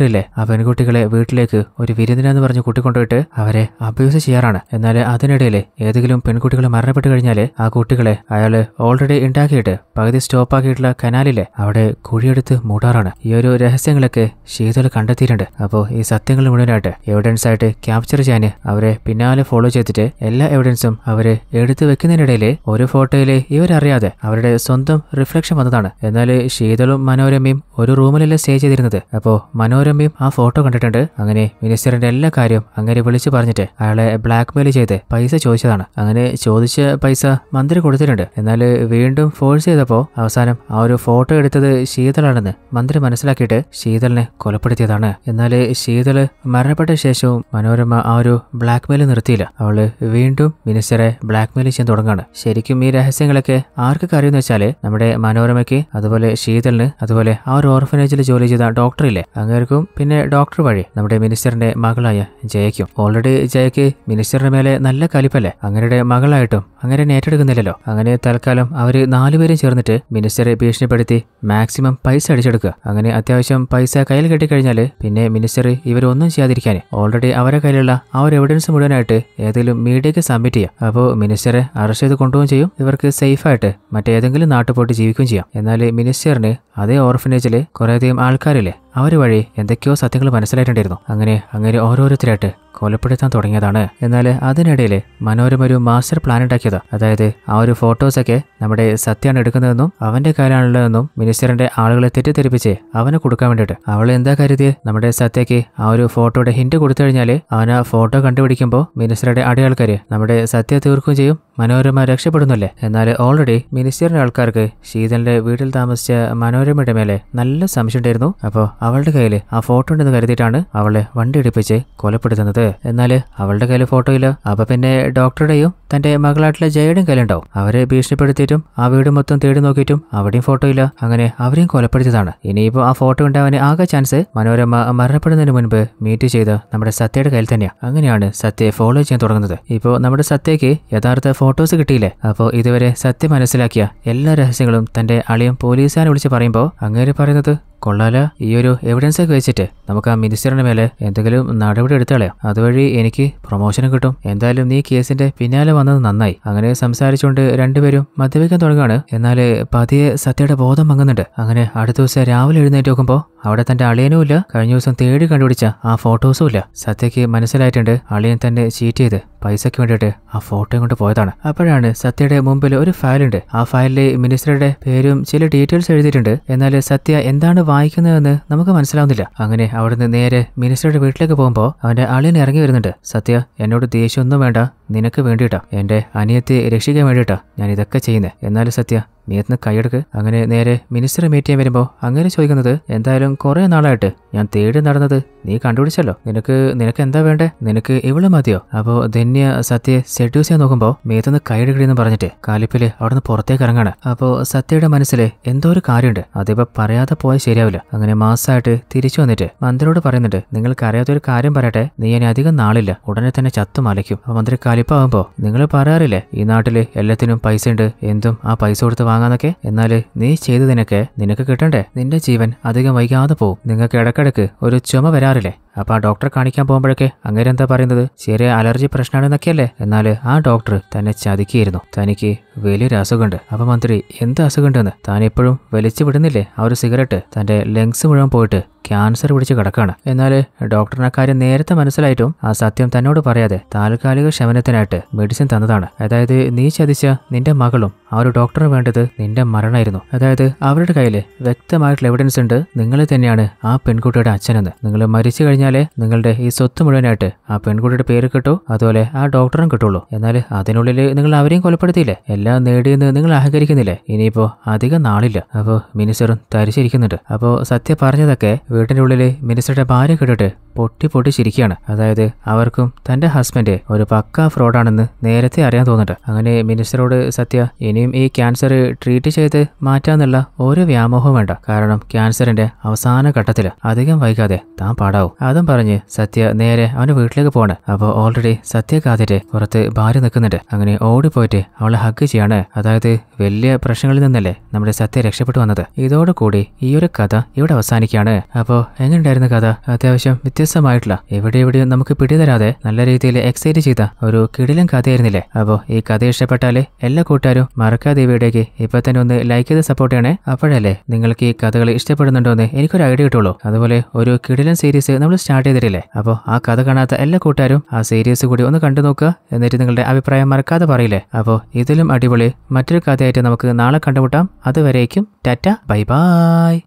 ഇല്ലേ ആ പെൺകുട്ടികളെ വീട്ടിലേക്ക് ഒരു വിരുന്നിനെന്ന് പറഞ്ഞ് കൂട്ടിക്കൊണ്ടുപോയിട്ട് അവരെ അബ്യൂസ് ചെയ്യാറാണ് എന്നാൽ അതിനിടയിൽ ഏതെങ്കിലും പെൺകുട്ടികൾ മരണപ്പെട്ടു കഴിഞ്ഞാൽ ആ കുട്ടികളെ അയാൾ ഓൾറെഡി ഉണ്ടാക്കിയിട്ട് പകുതി സ്റ്റോപ്പാക്കിയിട്ടുള്ള കനാലിലെ അവിടെ കുഴിയെടുത്ത് മൂടാറാണ് ഈ ഒരു രഹസ്യങ്ങളൊക്കെ ശീതൽ കണ്ടെത്തിയിട്ടുണ്ട് അപ്പോൾ ഈ സത്യങ്ങൾ മുഴുവനായിട്ട് എവിഡൻസ് ആയിട്ട് ക്യാപ്ചർ ചെയ്യാൻ അവരെ പിന്നാലെ ഫോളോ ചെയ്തിട്ട് എല്ലാ എവിഡൻസും അവർ എടുത്തു വെക്കുന്നതിനിടയിൽ ഒരു ഫോട്ടോയിൽ ഇവരറിയാതെ അവരുടെ സ്വന്തം റിഫ്ലക്ഷൻ വന്നതാണ് എന്നാൽ ശീതളും മനോരമയും ഒരു റൂമിലല്ല സ്റ്റേ ചെയ്തിരുന്നത് അപ്പോ മനോരമയും ആ ഫോട്ടോ കണ്ടിട്ടുണ്ട് അങ്ങനെ മിനിസ്റ്ററിന്റെ എല്ലാ കാര്യവും അങ്ങനെ വിളിച്ചു പറഞ്ഞിട്ട് അയാളെ ബ്ലാക്ക് മെയിൽ ചെയ്ത് പൈസ ചോദിച്ചതാണ് അങ്ങനെ ചോദിച്ച പൈസ മന്ത്രി കൊടുത്തിട്ടുണ്ട് എന്നാൽ വീണ്ടും ഫോഴ്സ് ചെയ്തപ്പോൾ അവസാനം ആ ഒരു ഫോട്ടോ എടുത്തത് ശീതളാണെന്ന് മന്ത്രി മനസ്സിലാക്കിയിട്ട് ശീതളിനെ കൊലപ്പെടുത്തിയതാണ് എന്നാൽ ശീതൾ മരണപ്പെട്ട ശേഷവും മനോരമ ആ ഒരു ബ്ലാക്ക് മെയിൽ നിർത്തിയില്ല അവള് വീണ്ടും മിനിസ്റ്ററെ ബ്ലാക്ക് മെയിൽ ചെയ്യാൻ തുടങ്ങാണ് ശരിക്കും ഈ രഹസ്യങ്ങളൊക്കെ ആർക്കൊക്കെ അറിയുന്ന വെച്ചാൽ നമ്മുടെ മനോരമയ്ക്ക് അതുപോലെ ശീതളിന് അതുപോലെ ആ ഒരു ഓർഫനേജിൽ ജോലി ചെയ്ത ഇല്ലേ അങ്ങേർക്കും പിന്നെ ഡോക്ടർ വഴി നമ്മുടെ മിനിസ്റ്ററിന്റെ മകളായ ജയക്കും ഓൾറെഡി ജയക്ക് മിനിസ്റ്ററിന് മേലെ നല്ല കലിപ്പല്ലേ അങ്ങനെ മകളായിട്ടും അങ്ങനെ ഏറ്റെടുക്കുന്നില്ലല്ലോ അങ്ങനെ തൽക്കാലം അവർ നാലുപേരും ചേർന്നിട്ട് മിനിസ്റ്ററെ ഭീഷണിപ്പെടുത്തി മാക്സിമം പൈസ അടിച്ചെടുക്കുക അങ്ങനെ അത്യാവശ്യം പൈസ കയ്യിൽ കെട്ടിക്കഴിഞ്ഞാൽ പിന്നെ മിനിസ്റ്റർ ഇവരൊന്നും ചെയ്യാതിരിക്കാൻ ഓൾറെഡി അവരെ കയ്യിലുള്ള ആ ഒരു എവിഡൻസ് മുഴുവനായിട്ട് ഏതെങ്കിലും മീഡിയയ്ക്ക് സബ്മിറ്റ് ചെയ്യാം അപ്പോൾ മിനിസ്റ്ററെ അറസ്റ്റ് ചെയ്ത് കൊണ്ടുപോകും ചെയ്യും ഇവർക്ക് സേഫായിട്ട് മറ്റേതെങ്കിലും പോയിട്ട് ജീവിക്കുകയും ചെയ്യാം എന്നാൽ മിനിസ്റ്ററിന് അതേ ഓർഫനേജിൽ കുറേയധികം ആൾക്കാരില്ലേ ആ ഒരു വഴി എന്തൊക്കെയോ സത്യങ്ങൾ മനസ്സിലായിട്ടുണ്ടായിരുന്നു അങ്ങനെ അങ്ങനെ ഓരോരുത്തരായിട്ട് കൊലപ്പെടുത്താൻ തുടങ്ങിയതാണ് എന്നാൽ അതിനിടയിൽ മനോരമ ഒരു മാസ്റ്റർ പ്ലാൻ ഉണ്ടാക്കിയത് അതായത് ആ ഒരു ഫോട്ടോസൊക്കെ നമ്മുടെ സത്യാണ് എടുക്കുന്നതെന്നും അവൻ്റെ കാര്യമാണുള്ളതെന്നും മിനിസ്റ്ററിൻ്റെ ആളുകളെ തെറ്റിദ്ധരിപ്പിച്ച് അവന് കൊടുക്കാൻ വേണ്ടിയിട്ട് അവൾ എന്താ കരുതി നമ്മുടെ സത്യയ്ക്ക് ആ ഒരു ഫോട്ടോയുടെ ഹിൻറ്റ് കൊടുത്തു കഴിഞ്ഞാൽ അവൻ ആ ഫോട്ടോ കണ്ടുപിടിക്കുമ്പോൾ മിനിസ്റ്ററുടെ അടി ആൾക്കാർ നമ്മുടെ സത്യ തീർക്കുകയും ചെയ്യും മനോരമ രക്ഷപ്പെടുന്നല്ലേ എന്നാൽ ഓൾറെഡി മിനിസ്റ്ററിൻ്റെ ആൾക്കാർക്ക് ശീതലിൻ്റെ വീട്ടിൽ താമസിച്ച മനോരമയുടെ മേലെ നല്ല സംശയം ഉണ്ടായിരുന്നു അപ്പോൾ അവളുടെ കയ്യിൽ ആ ഫോട്ടോ ഉണ്ടെന്ന് കരുതിയിട്ടാണ് അവളെ വണ്ടി എടുപ്പിച്ച് കൊലപ്പെടുത്തുന്നത് എന്നാൽ അവളുടെ കയ്യിൽ ഫോട്ടോ ഇല്ല അപ്പം പിന്നെ ഡോക്ടറുടെയും തൻ്റെ മകളായിട്ടുള്ള ജയയുടെയും കയ്യിലുണ്ടാവും അവരെ ഭീഷണിപ്പെടുത്തിയിട്ടും ആ വീട് മൊത്തം തേടി നോക്കിയിട്ടും അവിടെയും ഫോട്ടോ ഇല്ല അങ്ങനെ അവരെയും കൊലപ്പെടുത്തിയതാണ് ഇനിയിപ്പോൾ ആ ഫോട്ടോ ഉണ്ടാവാൻ ആകെ ചാൻസ് മനോരമ മരണപ്പെടുന്നതിന് മുൻപ് മീറ്റ് ചെയ്ത് നമ്മുടെ സത്യയുടെ കയ്യിൽ തന്നെയാണ് അങ്ങനെയാണ് സത്യയെ ഫോളോ ചെയ്യാൻ തുടങ്ങുന്നത് ഇപ്പോൾ നമ്മുടെ സത്യയ്ക്ക് യഥാർത്ഥ ഫോട്ടോസ് കിട്ടിയില്ലേ അപ്പോൾ ഇതുവരെ സത്യം മനസ്സിലാക്കിയ എല്ലാ രഹസ്യങ്ങളും തൻ്റെ അളിയൻ പോലീസുകാരെ വിളിച്ച് പറയുമ്പോൾ അങ്ങേര് പറയുന്നത് കൊള്ളാല ഈ ഒരു ഒരു എവിഡൻസ് ഒക്കെ വെച്ചിട്ട് നമുക്ക് ആ മിനിസ്റ്ററിന് മേലെ എന്തെങ്കിലും നടപടി എടുത്താളയാം അതുവഴി എനിക്ക് പ്രൊമോഷനും കിട്ടും എന്തായാലും നീ കേസിന്റെ പിന്നാലെ വന്നത് നന്നായി അങ്ങനെ സംസാരിച്ചുകൊണ്ട് രണ്ടുപേരും മദ്യപിക്കാൻ തുടങ്ങുകയാണ് എന്നാൽ പതിയെ സത്യയുടെ ബോധം മങ്ങുന്നുണ്ട് അങ്ങനെ അടുത്ത ദിവസം രാവിലെ എഴുന്നേറ്റ് നോക്കുമ്പോൾ അവിടെ തന്റെ അളിയനും ഇല്ല കഴിഞ്ഞ ദിവസം തേടി കണ്ടുപിടിച്ച ആ ഫോട്ടോസും ഇല്ല സത്യക്ക് മനസ്സിലായിട്ടുണ്ട് അളിയൻ തന്നെ ചീറ്റ് ചെയ്ത് പൈസയ്ക്ക് വേണ്ടിയിട്ട് ആ ഫോട്ടോയും കൊണ്ട് പോയതാണ് അപ്പോഴാണ് സത്യയുടെ മുമ്പിൽ ഒരു ഫയലുണ്ട് ആ ഫയലിൽ മിനിസ്റ്ററുടെ പേരും ചില ഡീറ്റെയിൽസ് എഴുതിയിട്ടുണ്ട് എന്നാൽ സത്യ എന്താണ് വായിക്കുന്നതെന്ന് നമുക്ക് നമുക്ക് മനസ്സിലാവുന്നില്ല അങ്ങനെ അവിടുന്ന് നേരെ മിനിസ്റ്ററുടെ വീട്ടിലേക്ക് പോകുമ്പോൾ അവന്റെ അളിയൻ ഇറങ്ങി വരുന്നുണ്ട് സത്യ എന്നോട് ദേഷ്യമൊന്നും വേണ്ട നിനക്ക് വേണ്ടിയിട്ടാ എന്റെ അനിയത്തെ രക്ഷിക്കാൻ വേണ്ടിയിട്ടാ ഞാൻ ഇതൊക്കെ ചെയ്യുന്നത് എന്നാലും സത്യ നീ എത്തുന്ന കൈയെടുക്ക് അങ്ങനെ നേരെ മിനിസ്റ്റർ മീറ്റ് ചെയ്യാൻ വരുമ്പോൾ അങ്ങനെ ചോദിക്കുന്നത് എന്തായാലും കുറേ നാളായിട്ട് ഞാൻ തേടി നടന്നത് നീ കണ്ടുപിടിച്ചല്ലോ നിനക്ക് നിനക്ക് എന്താ വേണ്ടേ നിനക്ക് ഇവള് മതിയോ അപ്പോൾ ധന്യ സത്യയെ സെഡ്യൂസ് ചെയ്യാൻ നോക്കുമ്പോൾ മേത്തുനിന്ന് കൈയെടുക്കണെന്ന് പറഞ്ഞിട്ട് കാലിപ്പിൽ അവിടുന്ന് പുറത്തേക്ക് ഇറങ്ങാണ് അപ്പോൾ സത്യയുടെ മനസ്സിൽ എന്തോ ഒരു കാര്യമുണ്ട് അതിപ്പോൾ പറയാതെ പോയാൽ ശരിയാവില്ല അങ്ങനെ മാസമായിട്ട് തിരിച്ചു വന്നിട്ട് മന്ത്രിയോട് പറയുന്നുണ്ട് നിങ്ങൾക്ക് അറിയാത്തൊരു ഒരു കാര്യം പറയട്ടെ നീ ഇനി അധികം നാളില്ല ഉടനെ തന്നെ ചത്തു മലയ്ക്കും അപ്പോൾ മന്ത്രി കാലിപ്പാകുമ്പോൾ നിങ്ങൾ പറയാറില്ലേ ഈ നാട്ടിൽ എല്ലാത്തിനും പൈസ ഉണ്ട് എന്തും ആ പൈസ കൊടുത്ത് വാങ്ങാന്നൊക്കെ എന്നാൽ നീ ചെയ്തതിനൊക്കെ നിനക്ക് കിട്ടണ്ടേ നിന്റെ ജീവൻ അധികം വൈകാതെ പോവും നിങ്ങൾക്ക് ഇടക്കിടക്ക് ഒരു ചുമ വരാറില്ലേ അപ്പോൾ ആ ഡോക്ടറെ കാണിക്കാൻ പോകുമ്പോഴൊക്കെ എന്താ പറയുന്നത് ചെറിയ അലർജി പ്രശ്നമാണെന്നൊക്കെയല്ലേ എന്നാൽ ആ ഡോക്ടർ തന്നെ ചതിക്കുകയായിരുന്നു തനിക്ക് വലിയൊരു അസുഖമുണ്ട് അപ്പം മന്ത്രി എന്ത് അസുഖമുണ്ടെന്ന് താൻ എപ്പോഴും വലിച്ചു വിടുന്നില്ലേ ആ ഒരു സിഗരറ്റ് തൻ്റെ ലങ്സ് മുഴുവൻ പോയിട്ട് ക്യാൻസർ പിടിച്ച് കിടക്കുകയാണ് എന്നാൽ ഡോക്ടറിനെ കാര്യം നേരത്തെ മനസ്സിലായിട്ടും ആ സത്യം തന്നോട് പറയാതെ താൽക്കാലിക ശമനത്തിനായിട്ട് മെഡിസിൻ തന്നതാണ് അതായത് നീ ചതിച്ച നിന്റെ മകളും ആ ഒരു ഡോക്ടറിന് വേണ്ടത് നിന്റെ മരണമായിരുന്നു അതായത് അവരുടെ കയ്യിൽ വ്യക്തമായിട്ടുള്ള എവിഡൻസ് ഉണ്ട് നിങ്ങൾ തന്നെയാണ് ആ പെൺകുട്ടിയുടെ അച്ഛനെന്ന് നിങ്ങൾ മരിച്ചു കഴിഞ്ഞാലേ നിങ്ങളുടെ ഈ സ്വത്ത് മുഴുവനായിട്ട് ആ പെൺകുട്ടിയുടെ പേര് കിട്ടൂ അതുപോലെ ആ ഡോക്ടറും കിട്ടുള്ളൂ എന്നാൽ അതിനുള്ളിൽ നിങ്ങൾ അവരെയും കൊലപ്പെടുത്തിയില്ലേ എല്ലാം നേടിയെന്ന് നിങ്ങൾ അഹങ്കരിക്കുന്നില്ലേ ഇനിയിപ്പോ അധികം നാളില്ല അപ്പോൾ മിനിസ്റ്ററും തരിച്ചിരിക്കുന്നുണ്ട് അപ്പോൾ സത്യ പറഞ്ഞതൊക്കെ വീട്ടിന്റെ ഉള്ളിൽ മിനിസ്റ്ററുടെ ഭാര്യ കേട്ടിട്ട് പൊട്ടി പൊട്ടി ചിരിക്കുകയാണ് അതായത് അവർക്കും തന്റെ ഹസ്ബൻഡ് ഒരു പക്ക ഫ്രോഡാണെന്ന് നേരത്തെ അറിയാൻ തോന്നുന്നുണ്ട് അങ്ങനെ മിനിസ്റ്ററോട് സത്യ ഇനിയും ഈ ക്യാൻസർ ട്രീറ്റ് ചെയ്ത് മാറ്റാന്നുള്ള ഒരു വ്യാമോഹവും വേണ്ട കാരണം ക്യാൻസറിന്റെ അവസാന ഘട്ടത്തിൽ അധികം വൈകാതെ താൻ പാടാവും അതും പറഞ്ഞ് സത്യ നേരെ അവൻ്റെ വീട്ടിലേക്ക് പോകണം അപ്പോൾ ഓൾറെഡി സത്യ കാത്തിട്ട് പുറത്ത് ഭാര്യ നിൽക്കുന്നുണ്ട് അങ്ങനെ ഓടിപ്പോയിട്ട് അവളെ ഹഗ് വെച്ചാണ് അതായത് വലിയ പ്രശ്നങ്ങളിൽ നിന്നല്ലേ നമ്മുടെ സത്യ രക്ഷപ്പെട്ടു വന്നത് ഇതോടുകൂടി ഈ ഒരു കഥ ഇവിടെ അവസാനിക്കുകയാണ് അപ്പോൾ എങ്ങനെയുണ്ടായിരുന്ന കഥ അത്യാവശ്യം വ്യത്യസ്തമായിട്ടുള്ള എവിടെ എവിടെയും നമുക്ക് പിടിതരാതെ നല്ല രീതിയിൽ എക്സൈറ്റ് ചെയ്ത ഒരു കിടിലൻ കഥയായിരുന്നില്ലേ അപ്പോൾ ഈ കഥ ഇഷ്ടപ്പെട്ടാൽ എല്ലാ കൂട്ടുകാരും മറക്കാതെ വീഡിയോയ്ക്ക് ഇപ്പൊ തന്നെ ഒന്ന് ലൈക്ക് ചെയ്ത് സപ്പോർട്ട് ചെയ്യണേ അപ്പോഴല്ലേ നിങ്ങൾക്ക് ഈ കഥകൾ ഇഷ്ടപ്പെടുന്നുണ്ടോ എന്ന് എനിക്കൊരു ഐഡിയ കിട്ടുള്ളൂ അതുപോലെ ഒരു കിടിലൻ സീരീസ് നമ്മൾ സ്റ്റാർട്ട് ചെയ്തിട്ടില്ലേ അപ്പോൾ ആ കഥ കാണാത്ത എല്ലാ കൂട്ടുകാരും ആ സീരീസ് കൂടി ഒന്ന് കണ്ടു നോക്കുക എന്നിട്ട് നിങ്ങളുടെ അഭിപ്രായം മറക്കാതെ പറയില്ലേ അപ്പോൾ ഇതിലും അടിപൊളി മറ്റൊരു കഥയായിട്ട് നമുക്ക് നാളെ കണ്ടുമുട്ടാം അതുവരേക്കും ടാറ്റ ബൈ ബായ്